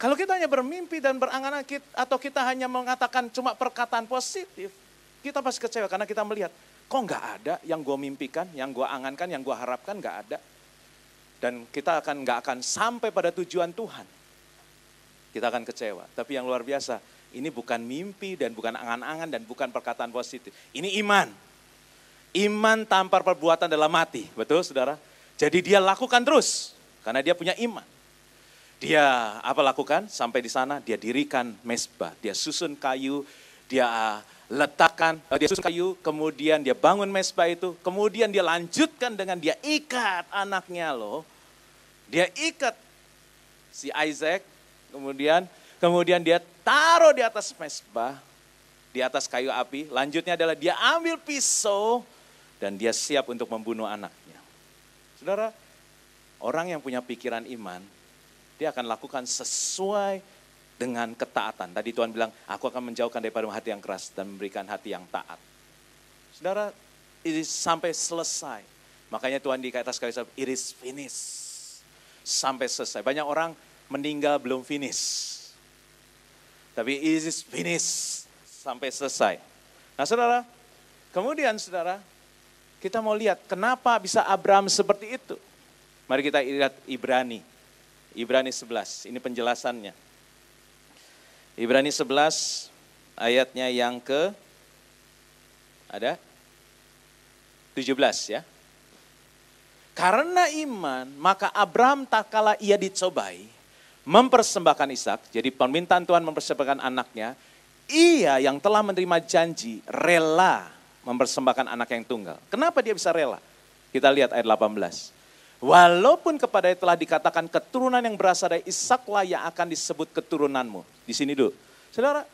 Kalau kita hanya bermimpi dan berangan-angan atau kita hanya mengatakan cuma perkataan positif, kita pasti kecewa karena kita melihat Kok nggak ada yang gue mimpikan, yang gue angankan, yang gue harapkan nggak ada. Dan kita akan nggak akan sampai pada tujuan Tuhan. Kita akan kecewa. Tapi yang luar biasa, ini bukan mimpi dan bukan angan-angan dan bukan perkataan positif. Ini iman. Iman tanpa perbuatan dalam mati. Betul saudara? Jadi dia lakukan terus. Karena dia punya iman. Dia apa lakukan? Sampai di sana dia dirikan mesbah. Dia susun kayu. Dia letakkan, eh, dia susun kayu, kemudian dia bangun mesbah itu, kemudian dia lanjutkan dengan dia ikat anaknya loh. Dia ikat si Isaac, kemudian kemudian dia taruh di atas mesbah, di atas kayu api. Lanjutnya adalah dia ambil pisau dan dia siap untuk membunuh anaknya. Saudara, orang yang punya pikiran iman, dia akan lakukan sesuai dengan ketaatan. Tadi Tuhan bilang, aku akan menjauhkan daripada hati yang keras dan memberikan hati yang taat. Saudara, ini sampai selesai. Makanya Tuhan di atas kayu it is finished. Sampai selesai. Banyak orang meninggal belum finish. Tapi it is finished. Sampai selesai. Nah saudara, kemudian saudara, kita mau lihat kenapa bisa Abraham seperti itu. Mari kita lihat Ibrani. Ibrani 11, ini penjelasannya. Ibrani 11 ayatnya yang ke ada 17 ya. Karena iman, maka Abraham tak kala ia dicobai, mempersembahkan Ishak, jadi permintaan Tuhan mempersembahkan anaknya, ia yang telah menerima janji rela mempersembahkan anak yang tunggal. Kenapa dia bisa rela? Kita lihat ayat 18. Walaupun kepada telah dikatakan keturunan yang berasal dari Ishaklah yang akan disebut keturunanmu. Di sini dulu. Saudara,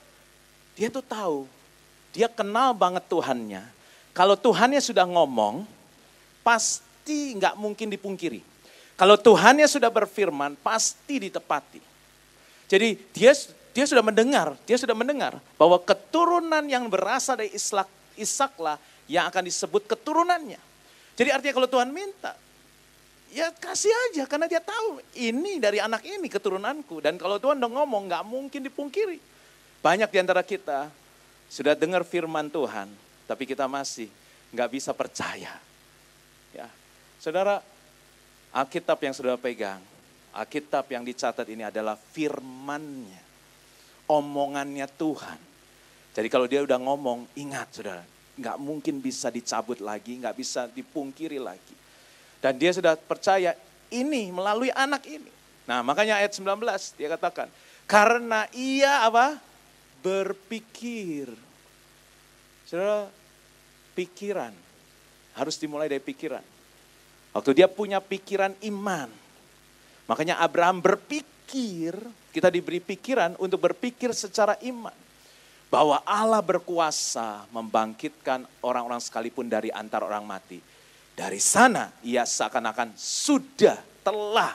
dia tuh tahu. Dia kenal banget Tuhannya. Kalau Tuhannya sudah ngomong, pasti nggak mungkin dipungkiri. Kalau Tuhannya sudah berfirman, pasti ditepati. Jadi dia dia sudah mendengar, dia sudah mendengar bahwa keturunan yang berasal dari Ishaklah yang akan disebut keturunannya. Jadi artinya kalau Tuhan minta, ya kasih aja karena dia tahu ini dari anak ini keturunanku dan kalau Tuhan udah ngomong nggak mungkin dipungkiri banyak diantara kita sudah dengar firman Tuhan tapi kita masih nggak bisa percaya ya saudara Alkitab yang sudah pegang Alkitab yang dicatat ini adalah firmannya omongannya Tuhan jadi kalau dia udah ngomong ingat saudara nggak mungkin bisa dicabut lagi nggak bisa dipungkiri lagi dan dia sudah percaya ini melalui anak ini. Nah makanya ayat 19 dia katakan, karena ia apa? Berpikir. Saudara, pikiran. Harus dimulai dari pikiran. Waktu dia punya pikiran iman. Makanya Abraham berpikir, kita diberi pikiran untuk berpikir secara iman. Bahwa Allah berkuasa membangkitkan orang-orang sekalipun dari antar orang mati dari sana ia seakan-akan sudah telah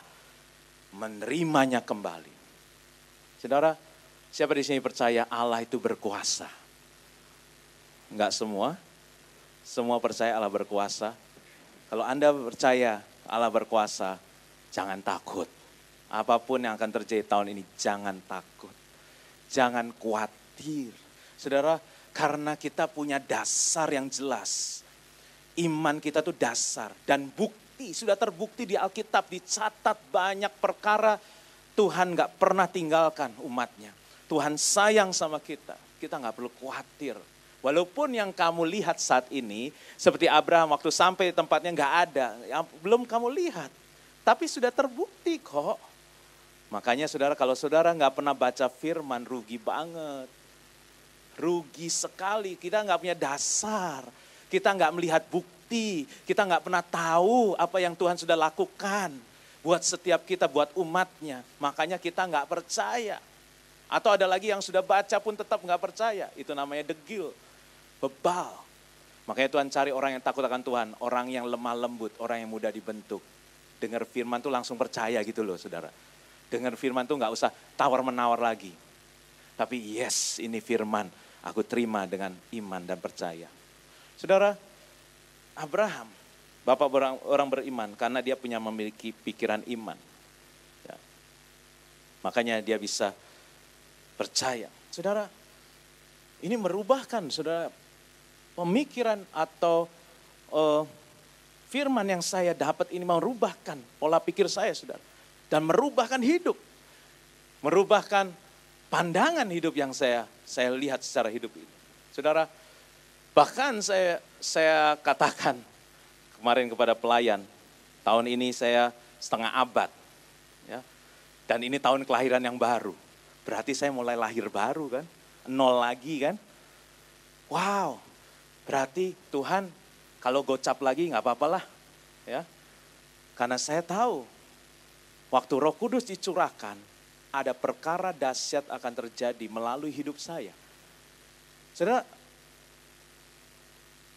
menerimanya kembali. Saudara, siapa di sini percaya Allah itu berkuasa? Enggak semua. Semua percaya Allah berkuasa. Kalau Anda percaya Allah berkuasa, jangan takut. Apapun yang akan terjadi tahun ini, jangan takut. Jangan khawatir. Saudara, karena kita punya dasar yang jelas Iman kita itu dasar dan bukti, sudah terbukti di Alkitab, dicatat banyak perkara Tuhan nggak pernah tinggalkan umatnya. Tuhan sayang sama kita, kita nggak perlu khawatir. Walaupun yang kamu lihat saat ini, seperti Abraham waktu sampai tempatnya nggak ada, yang belum kamu lihat, tapi sudah terbukti kok. Makanya saudara, kalau saudara nggak pernah baca firman, rugi banget. Rugi sekali, kita nggak punya dasar. Kita nggak melihat bukti, kita nggak pernah tahu apa yang Tuhan sudah lakukan buat setiap kita, buat umatnya. Makanya kita nggak percaya. Atau ada lagi yang sudah baca pun tetap nggak percaya. Itu namanya degil, bebal. Makanya Tuhan cari orang yang takut akan Tuhan, orang yang lemah lembut, orang yang mudah dibentuk. Dengar firman tuh langsung percaya gitu loh saudara. Dengar firman tuh nggak usah tawar-menawar lagi. Tapi yes ini firman, aku terima dengan iman dan percaya. Saudara, Abraham, bapak orang, orang beriman karena dia punya memiliki pikiran iman. Ya. Makanya dia bisa percaya. Saudara, ini merubahkan saudara pemikiran atau uh, firman yang saya dapat ini mau rubahkan pola pikir saya saudara. Dan merubahkan hidup. Merubahkan pandangan hidup yang saya saya lihat secara hidup ini. Saudara, Bahkan saya saya katakan kemarin kepada pelayan, tahun ini saya setengah abad. Ya. Dan ini tahun kelahiran yang baru. Berarti saya mulai lahir baru kan? Nol lagi kan? Wow. Berarti Tuhan kalau gocap lagi nggak apa-apalah. Ya. Karena saya tahu waktu Roh Kudus dicurahkan, ada perkara dahsyat akan terjadi melalui hidup saya. Saudara,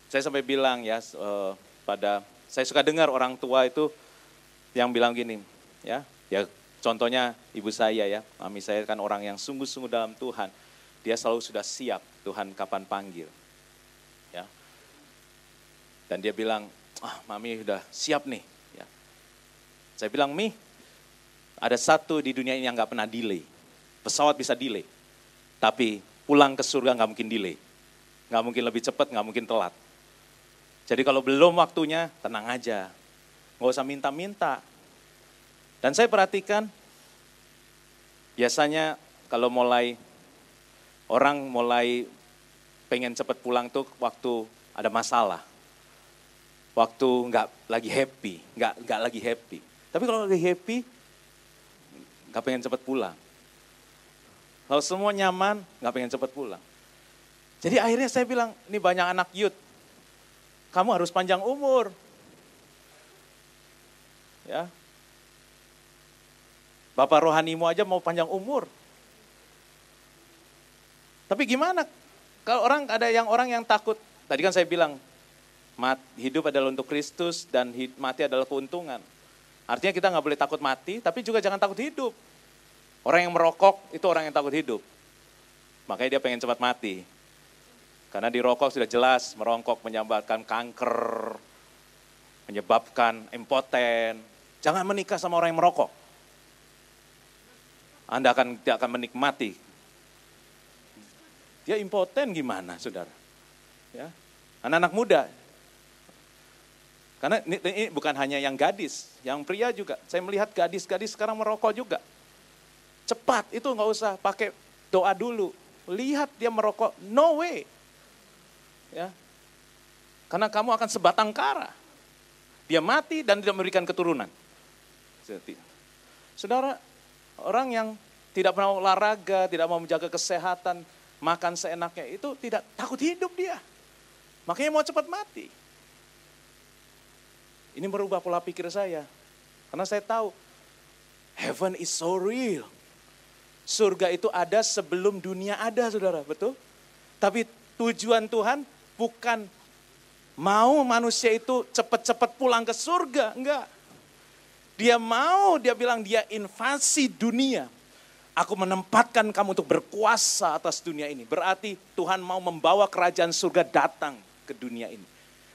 saya sampai bilang ya eh, pada saya suka dengar orang tua itu yang bilang gini, ya, ya contohnya ibu saya ya, mami saya kan orang yang sungguh-sungguh dalam Tuhan. Dia selalu sudah siap Tuhan kapan panggil. Ya. Dan dia bilang, "Ah, mami sudah siap nih." Ya. Saya bilang, "Mi, ada satu di dunia ini yang nggak pernah delay. Pesawat bisa delay, tapi pulang ke surga nggak mungkin delay. Nggak mungkin lebih cepat, nggak mungkin telat." Jadi kalau belum waktunya, tenang aja. Nggak usah minta-minta. Dan saya perhatikan, biasanya kalau mulai, orang mulai pengen cepat pulang tuh waktu ada masalah. Waktu nggak lagi happy, nggak nggak lagi happy. Tapi kalau lagi happy, nggak pengen cepat pulang. Kalau semua nyaman, nggak pengen cepat pulang. Jadi akhirnya saya bilang, ini banyak anak youth kamu harus panjang umur. Ya. Bapak rohanimu aja mau panjang umur. Tapi gimana kalau orang ada yang orang yang takut? Tadi kan saya bilang mat, hidup adalah untuk Kristus dan mati adalah keuntungan. Artinya kita nggak boleh takut mati, tapi juga jangan takut hidup. Orang yang merokok itu orang yang takut hidup. Makanya dia pengen cepat mati. Karena di rokok sudah jelas merongkok menyebabkan kanker, menyebabkan impoten. Jangan menikah sama orang yang merokok. Anda akan tidak akan menikmati. Dia impoten gimana, saudara? Ya, anak-anak muda. Karena ini, ini bukan hanya yang gadis, yang pria juga. Saya melihat gadis-gadis sekarang merokok juga. Cepat, itu nggak usah pakai doa dulu. Lihat dia merokok, no way. Ya. Karena kamu akan sebatang kara. Dia mati dan tidak memberikan keturunan. Saudara, orang yang tidak pernah olahraga, tidak mau menjaga kesehatan, makan seenaknya itu tidak takut hidup dia. Makanya mau cepat mati. Ini merubah pola pikir saya. Karena saya tahu heaven is so real. Surga itu ada sebelum dunia ada, Saudara, betul? Tapi tujuan Tuhan bukan mau manusia itu cepat-cepat pulang ke surga, enggak. Dia mau, dia bilang dia invasi dunia. Aku menempatkan kamu untuk berkuasa atas dunia ini. Berarti Tuhan mau membawa kerajaan surga datang ke dunia ini.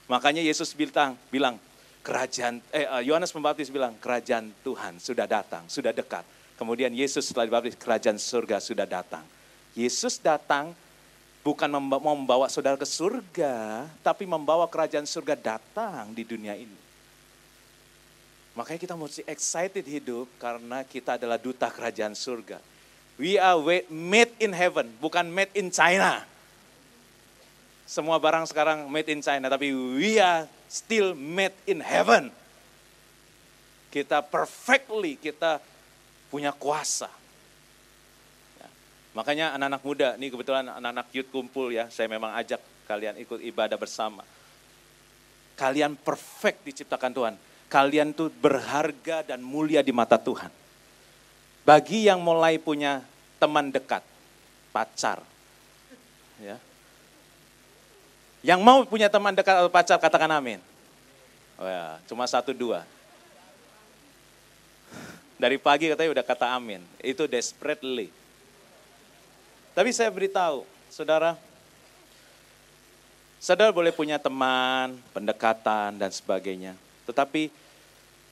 Makanya Yesus bilang, bilang kerajaan eh, eh Yohanes Pembaptis bilang kerajaan Tuhan sudah datang, sudah dekat. Kemudian Yesus setelah dibaptis kerajaan surga sudah datang. Yesus datang bukan mau membawa saudara ke surga, tapi membawa kerajaan surga datang di dunia ini. Makanya kita mesti excited hidup karena kita adalah duta kerajaan surga. We are made in heaven, bukan made in China. Semua barang sekarang made in China, tapi we are still made in heaven. Kita perfectly, kita punya kuasa Makanya anak-anak muda, ini kebetulan anak-anak youth kumpul ya, saya memang ajak kalian ikut ibadah bersama. Kalian perfect diciptakan Tuhan. Kalian tuh berharga dan mulia di mata Tuhan. Bagi yang mulai punya teman dekat, pacar, ya. Yang mau punya teman dekat atau pacar katakan amin. Oh ya, cuma satu dua. Dari pagi katanya udah kata amin. Itu desperately tapi saya beritahu, saudara, saudara boleh punya teman, pendekatan, dan sebagainya. Tetapi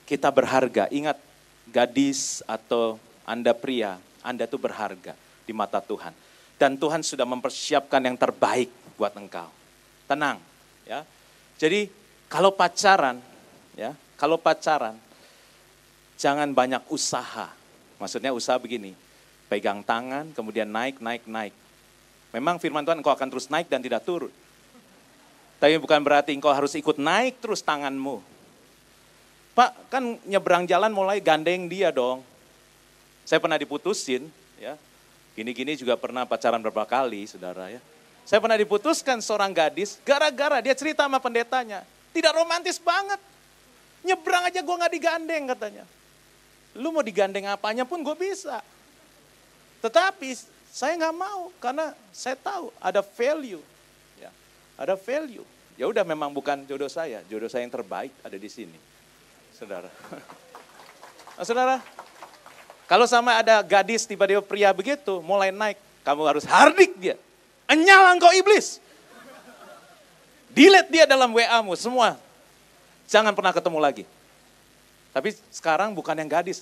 kita berharga. Ingat, gadis atau Anda pria, Anda tuh berharga di mata Tuhan. Dan Tuhan sudah mempersiapkan yang terbaik buat engkau. Tenang, ya. Jadi kalau pacaran, ya, kalau pacaran jangan banyak usaha. Maksudnya usaha begini, pegang tangan, kemudian naik, naik, naik. Memang firman Tuhan engkau akan terus naik dan tidak turun. Tapi bukan berarti engkau harus ikut naik terus tanganmu. Pak, kan nyebrang jalan mulai gandeng dia dong. Saya pernah diputusin, ya. Gini-gini juga pernah pacaran beberapa kali, saudara ya. Saya pernah diputuskan seorang gadis, gara-gara dia cerita sama pendetanya. Tidak romantis banget. Nyebrang aja gue gak digandeng katanya. Lu mau digandeng apanya pun gue bisa. Tetapi saya nggak mau karena saya tahu ada value. Ya, ada value. Ya udah memang bukan jodoh saya, jodoh saya yang terbaik ada di sini. Saudara. Nah, saudara, kalau sama ada gadis tiba-tiba pria begitu, mulai naik, kamu harus hardik dia. Enyal engkau iblis. Delete dia dalam WA-mu semua. Jangan pernah ketemu lagi. Tapi sekarang bukan yang gadis,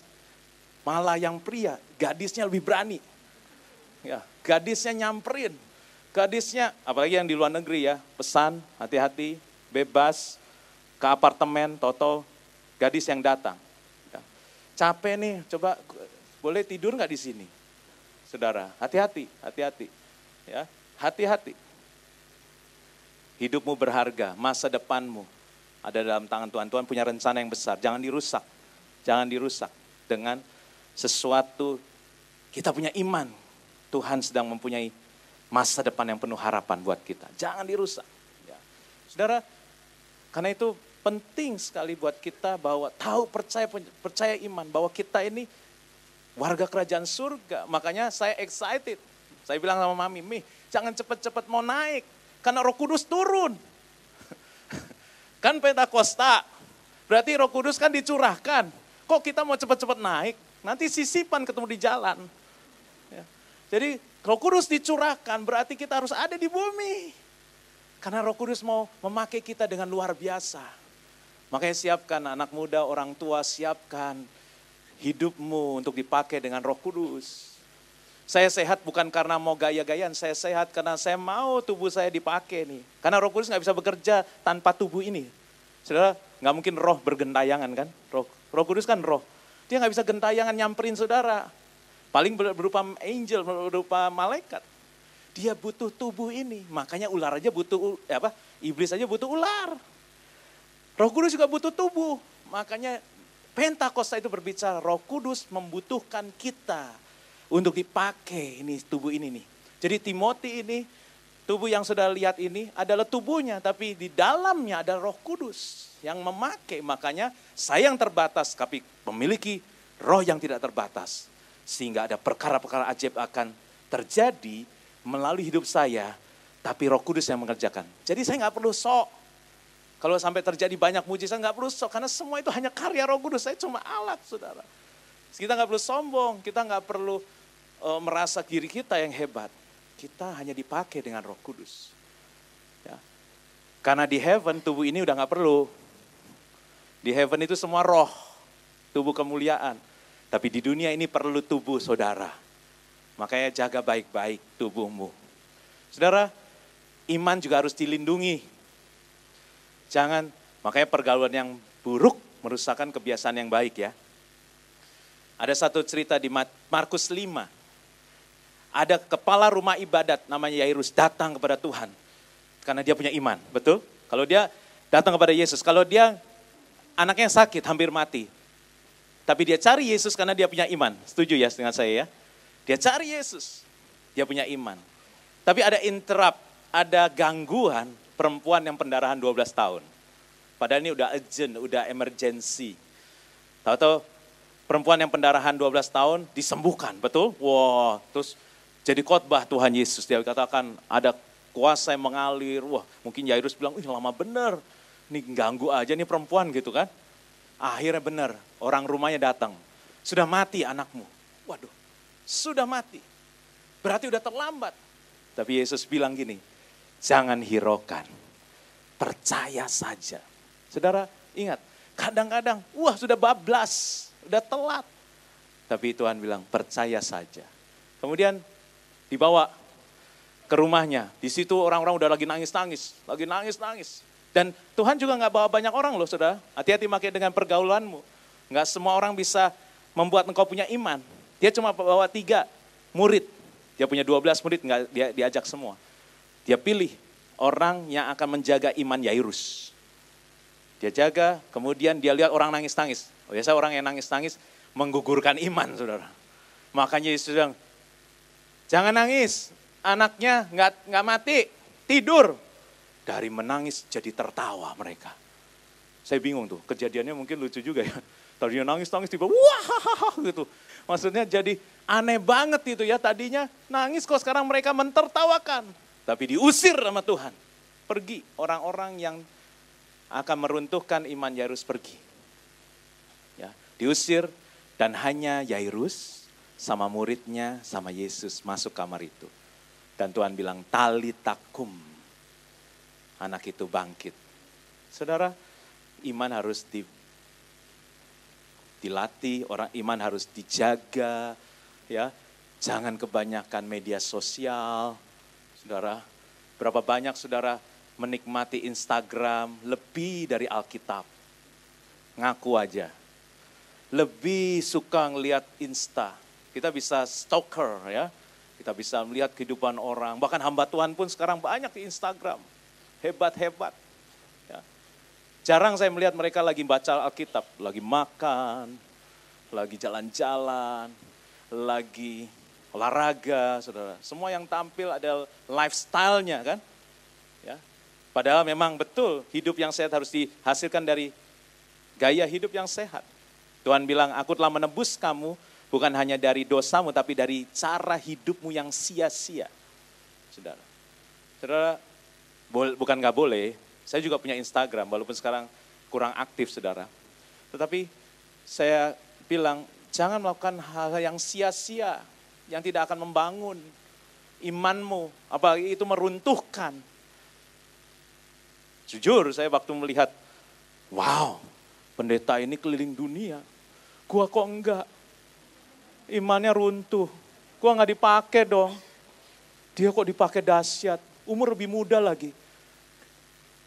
malah yang pria, gadisnya lebih berani. Ya, gadisnya nyamperin. Gadisnya, apalagi yang di luar negeri ya, pesan, hati-hati, bebas, ke apartemen, toto, gadis yang datang. Ya. Capek nih, coba boleh tidur nggak di sini? Saudara, hati-hati, hati-hati. Ya, hati-hati. Hidupmu berharga, masa depanmu ada dalam tangan Tuhan. Tuhan punya rencana yang besar, jangan dirusak. Jangan dirusak dengan sesuatu kita punya iman Tuhan sedang mempunyai masa depan yang penuh harapan buat kita. Jangan dirusak. Ya. Saudara, karena itu penting sekali buat kita bahwa tahu percaya percaya iman bahwa kita ini warga kerajaan surga. Makanya saya excited. Saya bilang sama mami, "Mi, jangan cepat-cepat mau naik karena Roh Kudus turun." kan Pentakosta. Berarti Roh Kudus kan dicurahkan. Kok kita mau cepat-cepat naik? Nanti sisipan ketemu di jalan. Jadi roh kudus dicurahkan berarti kita harus ada di bumi. Karena roh kudus mau memakai kita dengan luar biasa. Makanya siapkan anak muda, orang tua, siapkan hidupmu untuk dipakai dengan roh kudus. Saya sehat bukan karena mau gaya-gayaan, saya sehat karena saya mau tubuh saya dipakai nih. Karena roh kudus nggak bisa bekerja tanpa tubuh ini. Saudara, nggak mungkin roh bergentayangan kan? Roh, roh kudus kan roh. Dia nggak bisa gentayangan nyamperin saudara. Paling berupa angel, berupa malaikat. Dia butuh tubuh ini. Makanya ular aja butuh eh, apa? Iblis aja butuh ular. Roh Kudus juga butuh tubuh. Makanya Pentakosta itu berbicara Roh Kudus membutuhkan kita untuk dipakai ini tubuh ini nih. Jadi Timoti ini tubuh yang sudah lihat ini adalah tubuhnya tapi di dalamnya ada Roh Kudus yang memakai. Makanya saya yang terbatas tapi memiliki roh yang tidak terbatas. Sehingga ada perkara-perkara ajaib akan terjadi melalui hidup saya, tapi roh kudus yang mengerjakan. Jadi saya nggak perlu sok. Kalau sampai terjadi banyak mujizat nggak perlu sok, karena semua itu hanya karya roh kudus, saya cuma alat saudara. Kita nggak perlu sombong, kita nggak perlu e, merasa kiri kita yang hebat. Kita hanya dipakai dengan roh kudus. Ya. Karena di heaven tubuh ini udah nggak perlu. Di heaven itu semua roh, tubuh kemuliaan tapi di dunia ini perlu tubuh saudara. Makanya jaga baik-baik tubuhmu. Saudara, iman juga harus dilindungi. Jangan, makanya pergaulan yang buruk merusakkan kebiasaan yang baik ya. Ada satu cerita di Markus 5. Ada kepala rumah ibadat namanya Yairus datang kepada Tuhan. Karena dia punya iman, betul? Kalau dia datang kepada Yesus, kalau dia anaknya sakit hampir mati, tapi dia cari Yesus karena dia punya iman. Setuju ya dengan saya ya? Dia cari Yesus. Dia punya iman. Tapi ada interrupt, ada gangguan perempuan yang pendarahan 12 tahun. Padahal ini udah urgent, udah emergency. Tahu-tahu perempuan yang pendarahan 12 tahun disembuhkan, betul? Wah, wow, terus jadi khotbah Tuhan Yesus. Dia katakan ada kuasa yang mengalir. Wah, mungkin Yairus bilang, "Ih, lama bener. Nih ganggu aja nih perempuan gitu kan." Akhirnya benar, Orang rumahnya datang, sudah mati anakmu. Waduh, sudah mati. Berarti udah terlambat. Tapi Yesus bilang gini, jangan hiraukan, percaya saja. Saudara, ingat, kadang-kadang, wah sudah bablas, sudah telat. Tapi Tuhan bilang, percaya saja. Kemudian dibawa ke rumahnya. Di situ orang-orang udah lagi nangis-nangis, lagi nangis-nangis. Dan Tuhan juga nggak bawa banyak orang loh saudara. Hati-hati makai dengan pergaulanmu. Nggak semua orang bisa membuat engkau punya iman. Dia cuma bawa tiga murid. Dia punya dua belas murid, nggak dia diajak semua. Dia pilih orang yang akan menjaga iman Yairus. Dia jaga, kemudian dia lihat orang nangis-nangis. Oh, biasa orang yang nangis-nangis menggugurkan iman, saudara. Makanya Yesus bilang, jangan nangis, anaknya nggak nggak mati, tidur. Dari menangis jadi tertawa mereka. Saya bingung tuh, kejadiannya mungkin lucu juga ya dia nangis-nangis tiba wah gitu. Maksudnya jadi aneh banget itu ya tadinya nangis kok sekarang mereka mentertawakan. Tapi diusir sama Tuhan. Pergi orang-orang yang akan meruntuhkan iman Yairus pergi. Ya, diusir dan hanya Yairus sama muridnya sama Yesus masuk kamar itu. Dan Tuhan bilang tali takum. Anak itu bangkit. Saudara, iman harus di dilatih, orang iman harus dijaga, ya. Jangan kebanyakan media sosial, saudara. Berapa banyak saudara menikmati Instagram lebih dari Alkitab? Ngaku aja. Lebih suka ngeliat Insta. Kita bisa stalker ya. Kita bisa melihat kehidupan orang. Bahkan hamba Tuhan pun sekarang banyak di Instagram. Hebat-hebat. Jarang saya melihat mereka lagi baca Alkitab, lagi makan, lagi jalan-jalan, lagi olahraga, saudara. Semua yang tampil adalah lifestyle-nya kan. Ya. Padahal memang betul hidup yang sehat harus dihasilkan dari gaya hidup yang sehat. Tuhan bilang, aku telah menebus kamu bukan hanya dari dosamu, tapi dari cara hidupmu yang sia-sia. Saudara, saudara bukan nggak boleh, saya juga punya Instagram, walaupun sekarang kurang aktif saudara. Tetapi saya bilang, jangan melakukan hal-hal yang sia-sia, yang tidak akan membangun imanmu, apalagi itu meruntuhkan. Jujur saya waktu melihat, wow pendeta ini keliling dunia, gua kok enggak, imannya runtuh, gua enggak dipakai dong, dia kok dipakai dahsyat, umur lebih muda lagi.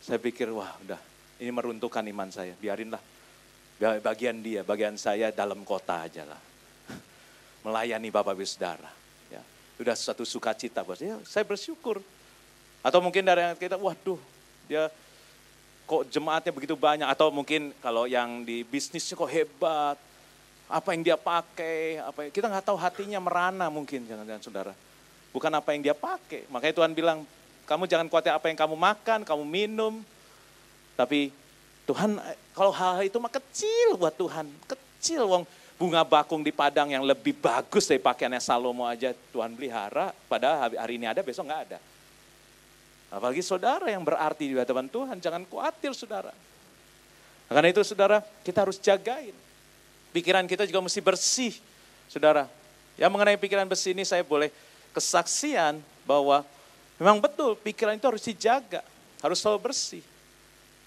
Saya pikir, wah udah, ini meruntuhkan iman saya, biarinlah. Bagian dia, bagian saya dalam kota aja lah. Melayani Bapak Ibu Saudara. Ya. Sudah satu sukacita, ya, saya bersyukur. Atau mungkin dari yang kita, waduh, dia kok jemaatnya begitu banyak. Atau mungkin kalau yang di bisnisnya kok hebat, apa yang dia pakai, apa yang, kita nggak tahu hatinya merana mungkin jangan-jangan saudara. Bukan apa yang dia pakai. Makanya Tuhan bilang kamu jangan khawatir apa yang kamu makan, kamu minum. Tapi Tuhan, kalau hal, -hal itu mah kecil buat Tuhan. Kecil wong bunga bakung di padang yang lebih bagus dari pakaiannya Salomo aja Tuhan pelihara. Padahal hari ini ada, besok nggak ada. Apalagi saudara yang berarti di hadapan Tuhan, jangan khawatir saudara. Karena itu saudara, kita harus jagain. Pikiran kita juga mesti bersih, saudara. yang mengenai pikiran bersih ini saya boleh kesaksian bahwa Memang betul, pikiran itu harus dijaga, harus selalu bersih.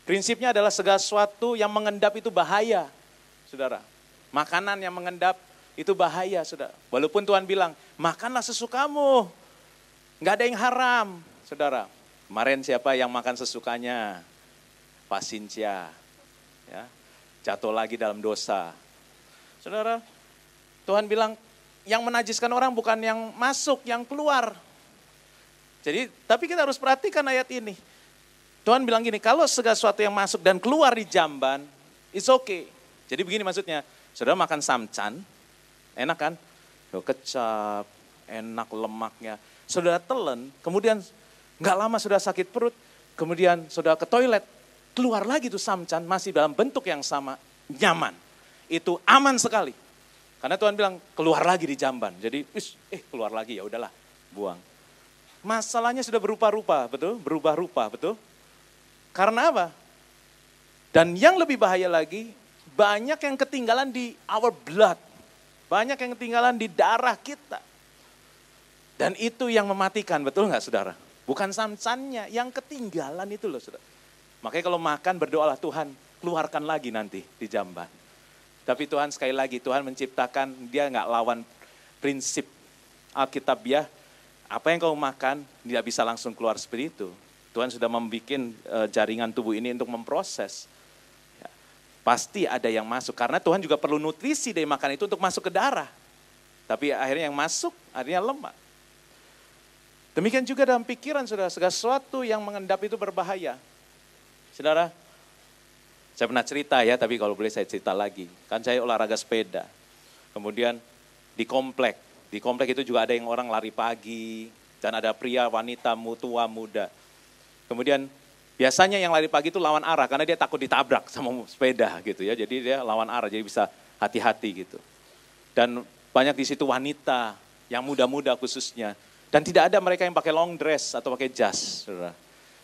Prinsipnya adalah segala sesuatu yang mengendap itu bahaya, saudara. Makanan yang mengendap itu bahaya, saudara. Walaupun Tuhan bilang, makanlah sesukamu, nggak ada yang haram, saudara. Kemarin siapa yang makan sesukanya? Pak Pasincia, ya, jatuh lagi dalam dosa. Saudara, Tuhan bilang, yang menajiskan orang bukan yang masuk, yang keluar, jadi, tapi kita harus perhatikan ayat ini. Tuhan bilang gini, kalau segala sesuatu yang masuk dan keluar di jamban, it's okay. Jadi begini maksudnya, saudara makan samcan, enak kan? Yo, kecap, enak lemaknya. Saudara telan, kemudian nggak lama sudah sakit perut, kemudian saudara ke toilet, keluar lagi tuh samcan masih dalam bentuk yang sama, nyaman. Itu aman sekali. Karena Tuhan bilang keluar lagi di jamban. Jadi, eh keluar lagi ya udahlah, buang. Masalahnya sudah berupa-rupa, betul? Berubah-rupa, betul? Karena apa? Dan yang lebih bahaya lagi, banyak yang ketinggalan di our blood. Banyak yang ketinggalan di darah kita. Dan itu yang mematikan, betul nggak saudara? Bukan samsannya, yang ketinggalan itu loh saudara. Makanya kalau makan berdoalah Tuhan, keluarkan lagi nanti di jamban. Tapi Tuhan sekali lagi, Tuhan menciptakan, dia nggak lawan prinsip Alkitab ya, apa yang kau makan tidak bisa langsung keluar seperti itu. Tuhan sudah membuat eh, jaringan tubuh ini untuk memproses. Ya. pasti ada yang masuk karena Tuhan juga perlu nutrisi dari makan itu untuk masuk ke darah. Tapi akhirnya yang masuk akhirnya lemak. Demikian juga dalam pikiran saudara, segala sesuatu yang mengendap itu berbahaya. Saudara, saya pernah cerita ya, tapi kalau boleh saya cerita lagi. Kan saya olahraga sepeda. Kemudian di komplek, di komplek itu juga ada yang orang lari pagi, dan ada pria, wanita, mutua, muda. Kemudian biasanya yang lari pagi itu lawan arah karena dia takut ditabrak sama sepeda gitu ya. Jadi dia lawan arah, jadi bisa hati-hati gitu. Dan banyak di situ wanita, yang muda-muda khususnya. Dan tidak ada mereka yang pakai long dress atau pakai jas.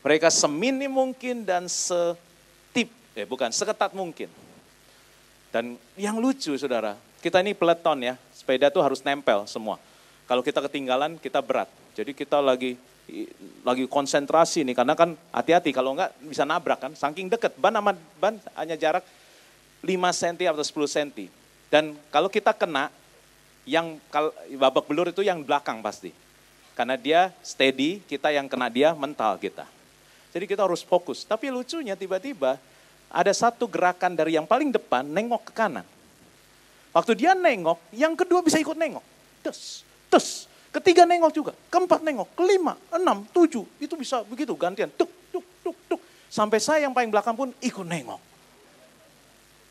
Mereka semini mungkin dan setip, eh bukan, seketat mungkin. Dan yang lucu saudara, kita ini peleton ya, sepeda tuh harus nempel semua. Kalau kita ketinggalan kita berat. Jadi kita lagi lagi konsentrasi nih karena kan hati-hati kalau enggak bisa nabrak kan saking deket ban sama ban hanya jarak 5 cm atau 10 cm dan kalau kita kena yang babak belur itu yang belakang pasti karena dia steady kita yang kena dia mental kita jadi kita harus fokus tapi lucunya tiba-tiba ada satu gerakan dari yang paling depan nengok ke kanan Waktu dia nengok, yang kedua bisa ikut nengok. Tes, tes. Ketiga nengok juga, keempat nengok, kelima, enam, tujuh. Itu bisa begitu gantian. Tuk, tuk, tuk, tuk. Sampai saya yang paling belakang pun ikut nengok.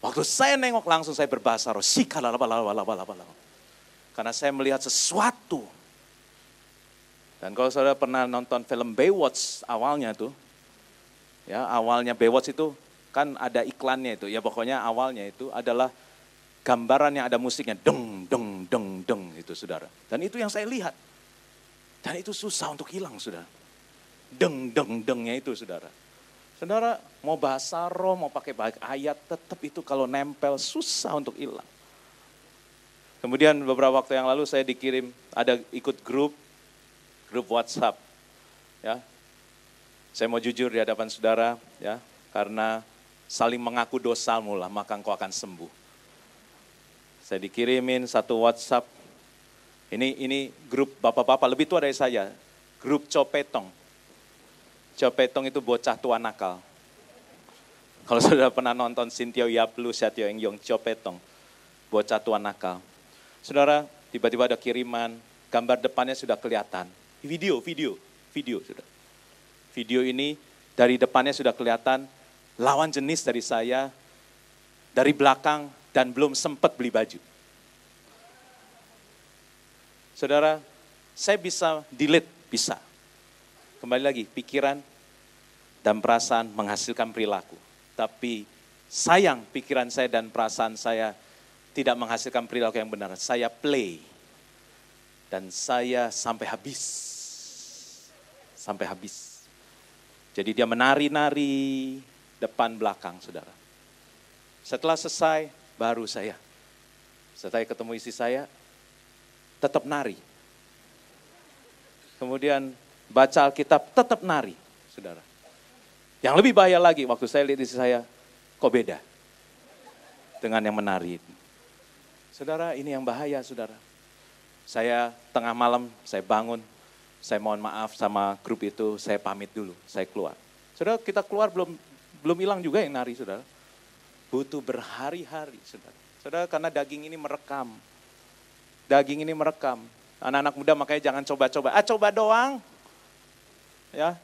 Waktu saya nengok langsung saya berbahasa roh. Karena saya melihat sesuatu. Dan kalau saudara pernah nonton film Baywatch awalnya itu, Ya, awalnya Baywatch itu kan ada iklannya itu. Ya pokoknya awalnya itu adalah gambaran yang ada musiknya deng deng deng deng itu saudara. Dan itu yang saya lihat. Dan itu susah untuk hilang saudara. Deng deng dengnya itu saudara. Saudara mau bahasa roh, mau pakai bahasa ayat, tetap itu kalau nempel susah untuk hilang. Kemudian beberapa waktu yang lalu saya dikirim, ada ikut grup, grup WhatsApp. Ya, saya mau jujur di hadapan saudara, ya, karena saling mengaku dosa mula, maka engkau akan sembuh. Saya dikirimin satu WhatsApp. Ini ini grup bapak-bapak lebih tua dari saya. Grup copetong. Copetong itu bocah tua nakal. Kalau saudara pernah nonton Sintio Yaplu, Satyo Yong Copetong, bocah tua nakal. Saudara, tiba-tiba ada kiriman, gambar depannya sudah kelihatan. Video, video, video sudah. Video ini dari depannya sudah kelihatan, lawan jenis dari saya, dari belakang dan belum sempat beli baju. Saudara, saya bisa delete, bisa. Kembali lagi, pikiran dan perasaan menghasilkan perilaku. Tapi sayang pikiran saya dan perasaan saya tidak menghasilkan perilaku yang benar. Saya play dan saya sampai habis. Sampai habis. Jadi dia menari-nari depan belakang saudara. Setelah selesai, baru saya. Setelah ketemu istri saya, tetap nari. Kemudian baca Alkitab, tetap nari, saudara. Yang lebih bahaya lagi, waktu saya lihat istri saya, kok beda dengan yang menari. Saudara, ini yang bahaya, saudara. Saya tengah malam, saya bangun, saya mohon maaf sama grup itu, saya pamit dulu, saya keluar. Saudara, kita keluar belum belum hilang juga yang nari, saudara butuh berhari-hari, saudara. Saudara, karena daging ini merekam. Daging ini merekam. Anak-anak muda makanya jangan coba-coba. Ah, coba doang. Ya.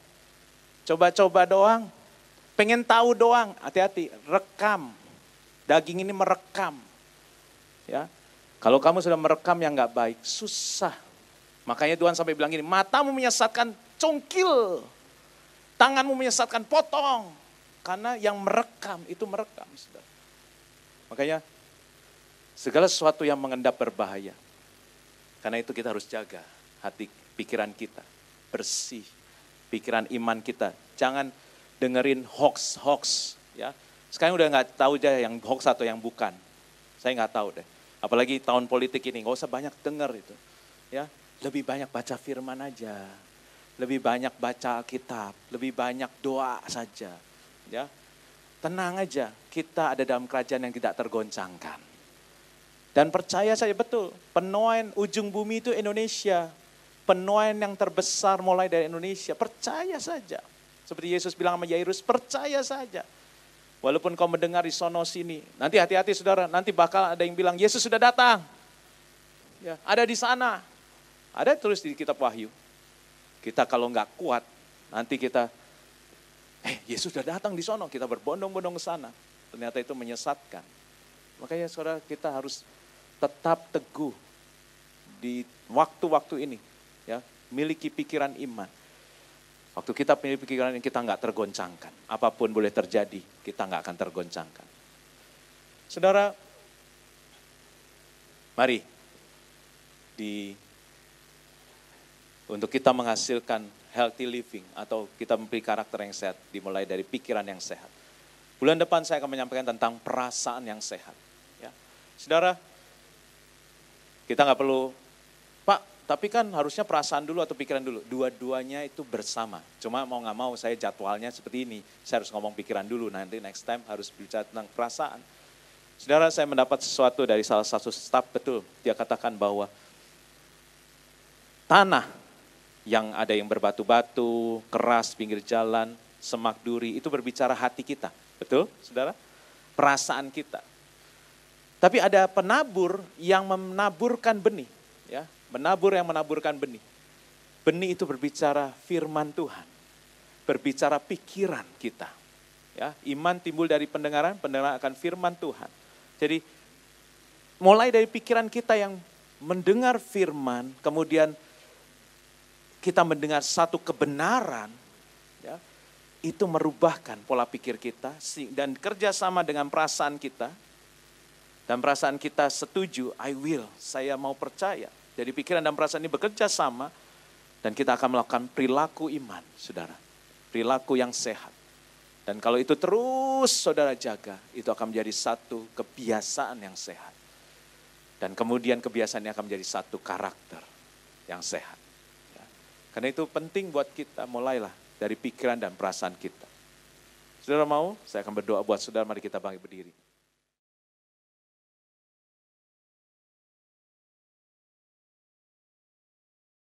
Coba-coba doang. Pengen tahu doang. Hati-hati, rekam. Daging ini merekam. Ya. Kalau kamu sudah merekam yang nggak baik, susah. Makanya Tuhan sampai bilang gini, matamu menyesatkan, congkil. Tanganmu menyesatkan, potong karena yang merekam itu merekam. Saudara. Makanya segala sesuatu yang mengendap berbahaya. Karena itu kita harus jaga hati pikiran kita bersih, pikiran iman kita. Jangan dengerin hoax-hoax ya. Sekarang udah nggak tahu aja yang hoax atau yang bukan. Saya nggak tahu deh. Apalagi tahun politik ini nggak usah banyak denger itu. Ya, lebih banyak baca firman aja. Lebih banyak baca kitab, lebih banyak doa saja Ya. Tenang aja, kita ada dalam kerajaan yang tidak tergoncangkan. Dan percaya saya betul, penuaian ujung bumi itu Indonesia. Penuaian yang terbesar mulai dari Indonesia. Percaya saja. Seperti Yesus bilang sama Yairus, percaya saja. Walaupun kau mendengar di sono sini, nanti hati-hati saudara, nanti bakal ada yang bilang, Yesus sudah datang. Ya, ada di sana. Ada terus di kitab Wahyu. Kita kalau nggak kuat, nanti kita eh Yesus sudah datang di sana, kita berbondong-bondong ke sana. Ternyata itu menyesatkan. Makanya saudara kita harus tetap teguh di waktu-waktu ini. ya Miliki pikiran iman. Waktu kita miliki pikiran ini kita nggak tergoncangkan. Apapun boleh terjadi, kita nggak akan tergoncangkan. Saudara, mari di untuk kita menghasilkan healthy living atau kita memberi karakter yang sehat dimulai dari pikiran yang sehat. Bulan depan saya akan menyampaikan tentang perasaan yang sehat. Ya. Saudara, kita nggak perlu, Pak, tapi kan harusnya perasaan dulu atau pikiran dulu. Dua-duanya itu bersama. Cuma mau nggak mau saya jadwalnya seperti ini. Saya harus ngomong pikiran dulu, nanti next time harus bicara tentang perasaan. Saudara, saya mendapat sesuatu dari salah satu staff betul. Dia katakan bahwa tanah yang ada yang berbatu-batu, keras pinggir jalan, semak duri, itu berbicara hati kita. Betul, saudara? Perasaan kita. Tapi ada penabur yang menaburkan benih, ya, menabur yang menaburkan benih. Benih itu berbicara firman Tuhan, berbicara pikiran kita. Ya, iman timbul dari pendengaran, pendengaran akan firman Tuhan. Jadi mulai dari pikiran kita yang mendengar firman, kemudian kita mendengar satu kebenaran, ya, itu merubahkan pola pikir kita dan kerjasama dengan perasaan kita. Dan perasaan kita setuju, I will, saya mau percaya. Jadi pikiran dan perasaan ini bekerja sama dan kita akan melakukan perilaku iman, saudara. Perilaku yang sehat. Dan kalau itu terus saudara jaga, itu akan menjadi satu kebiasaan yang sehat. Dan kemudian kebiasaannya akan menjadi satu karakter yang sehat. Karena itu penting buat kita, mulailah dari pikiran dan perasaan kita. Saudara mau? Saya akan berdoa buat saudara, mari kita bangkit berdiri.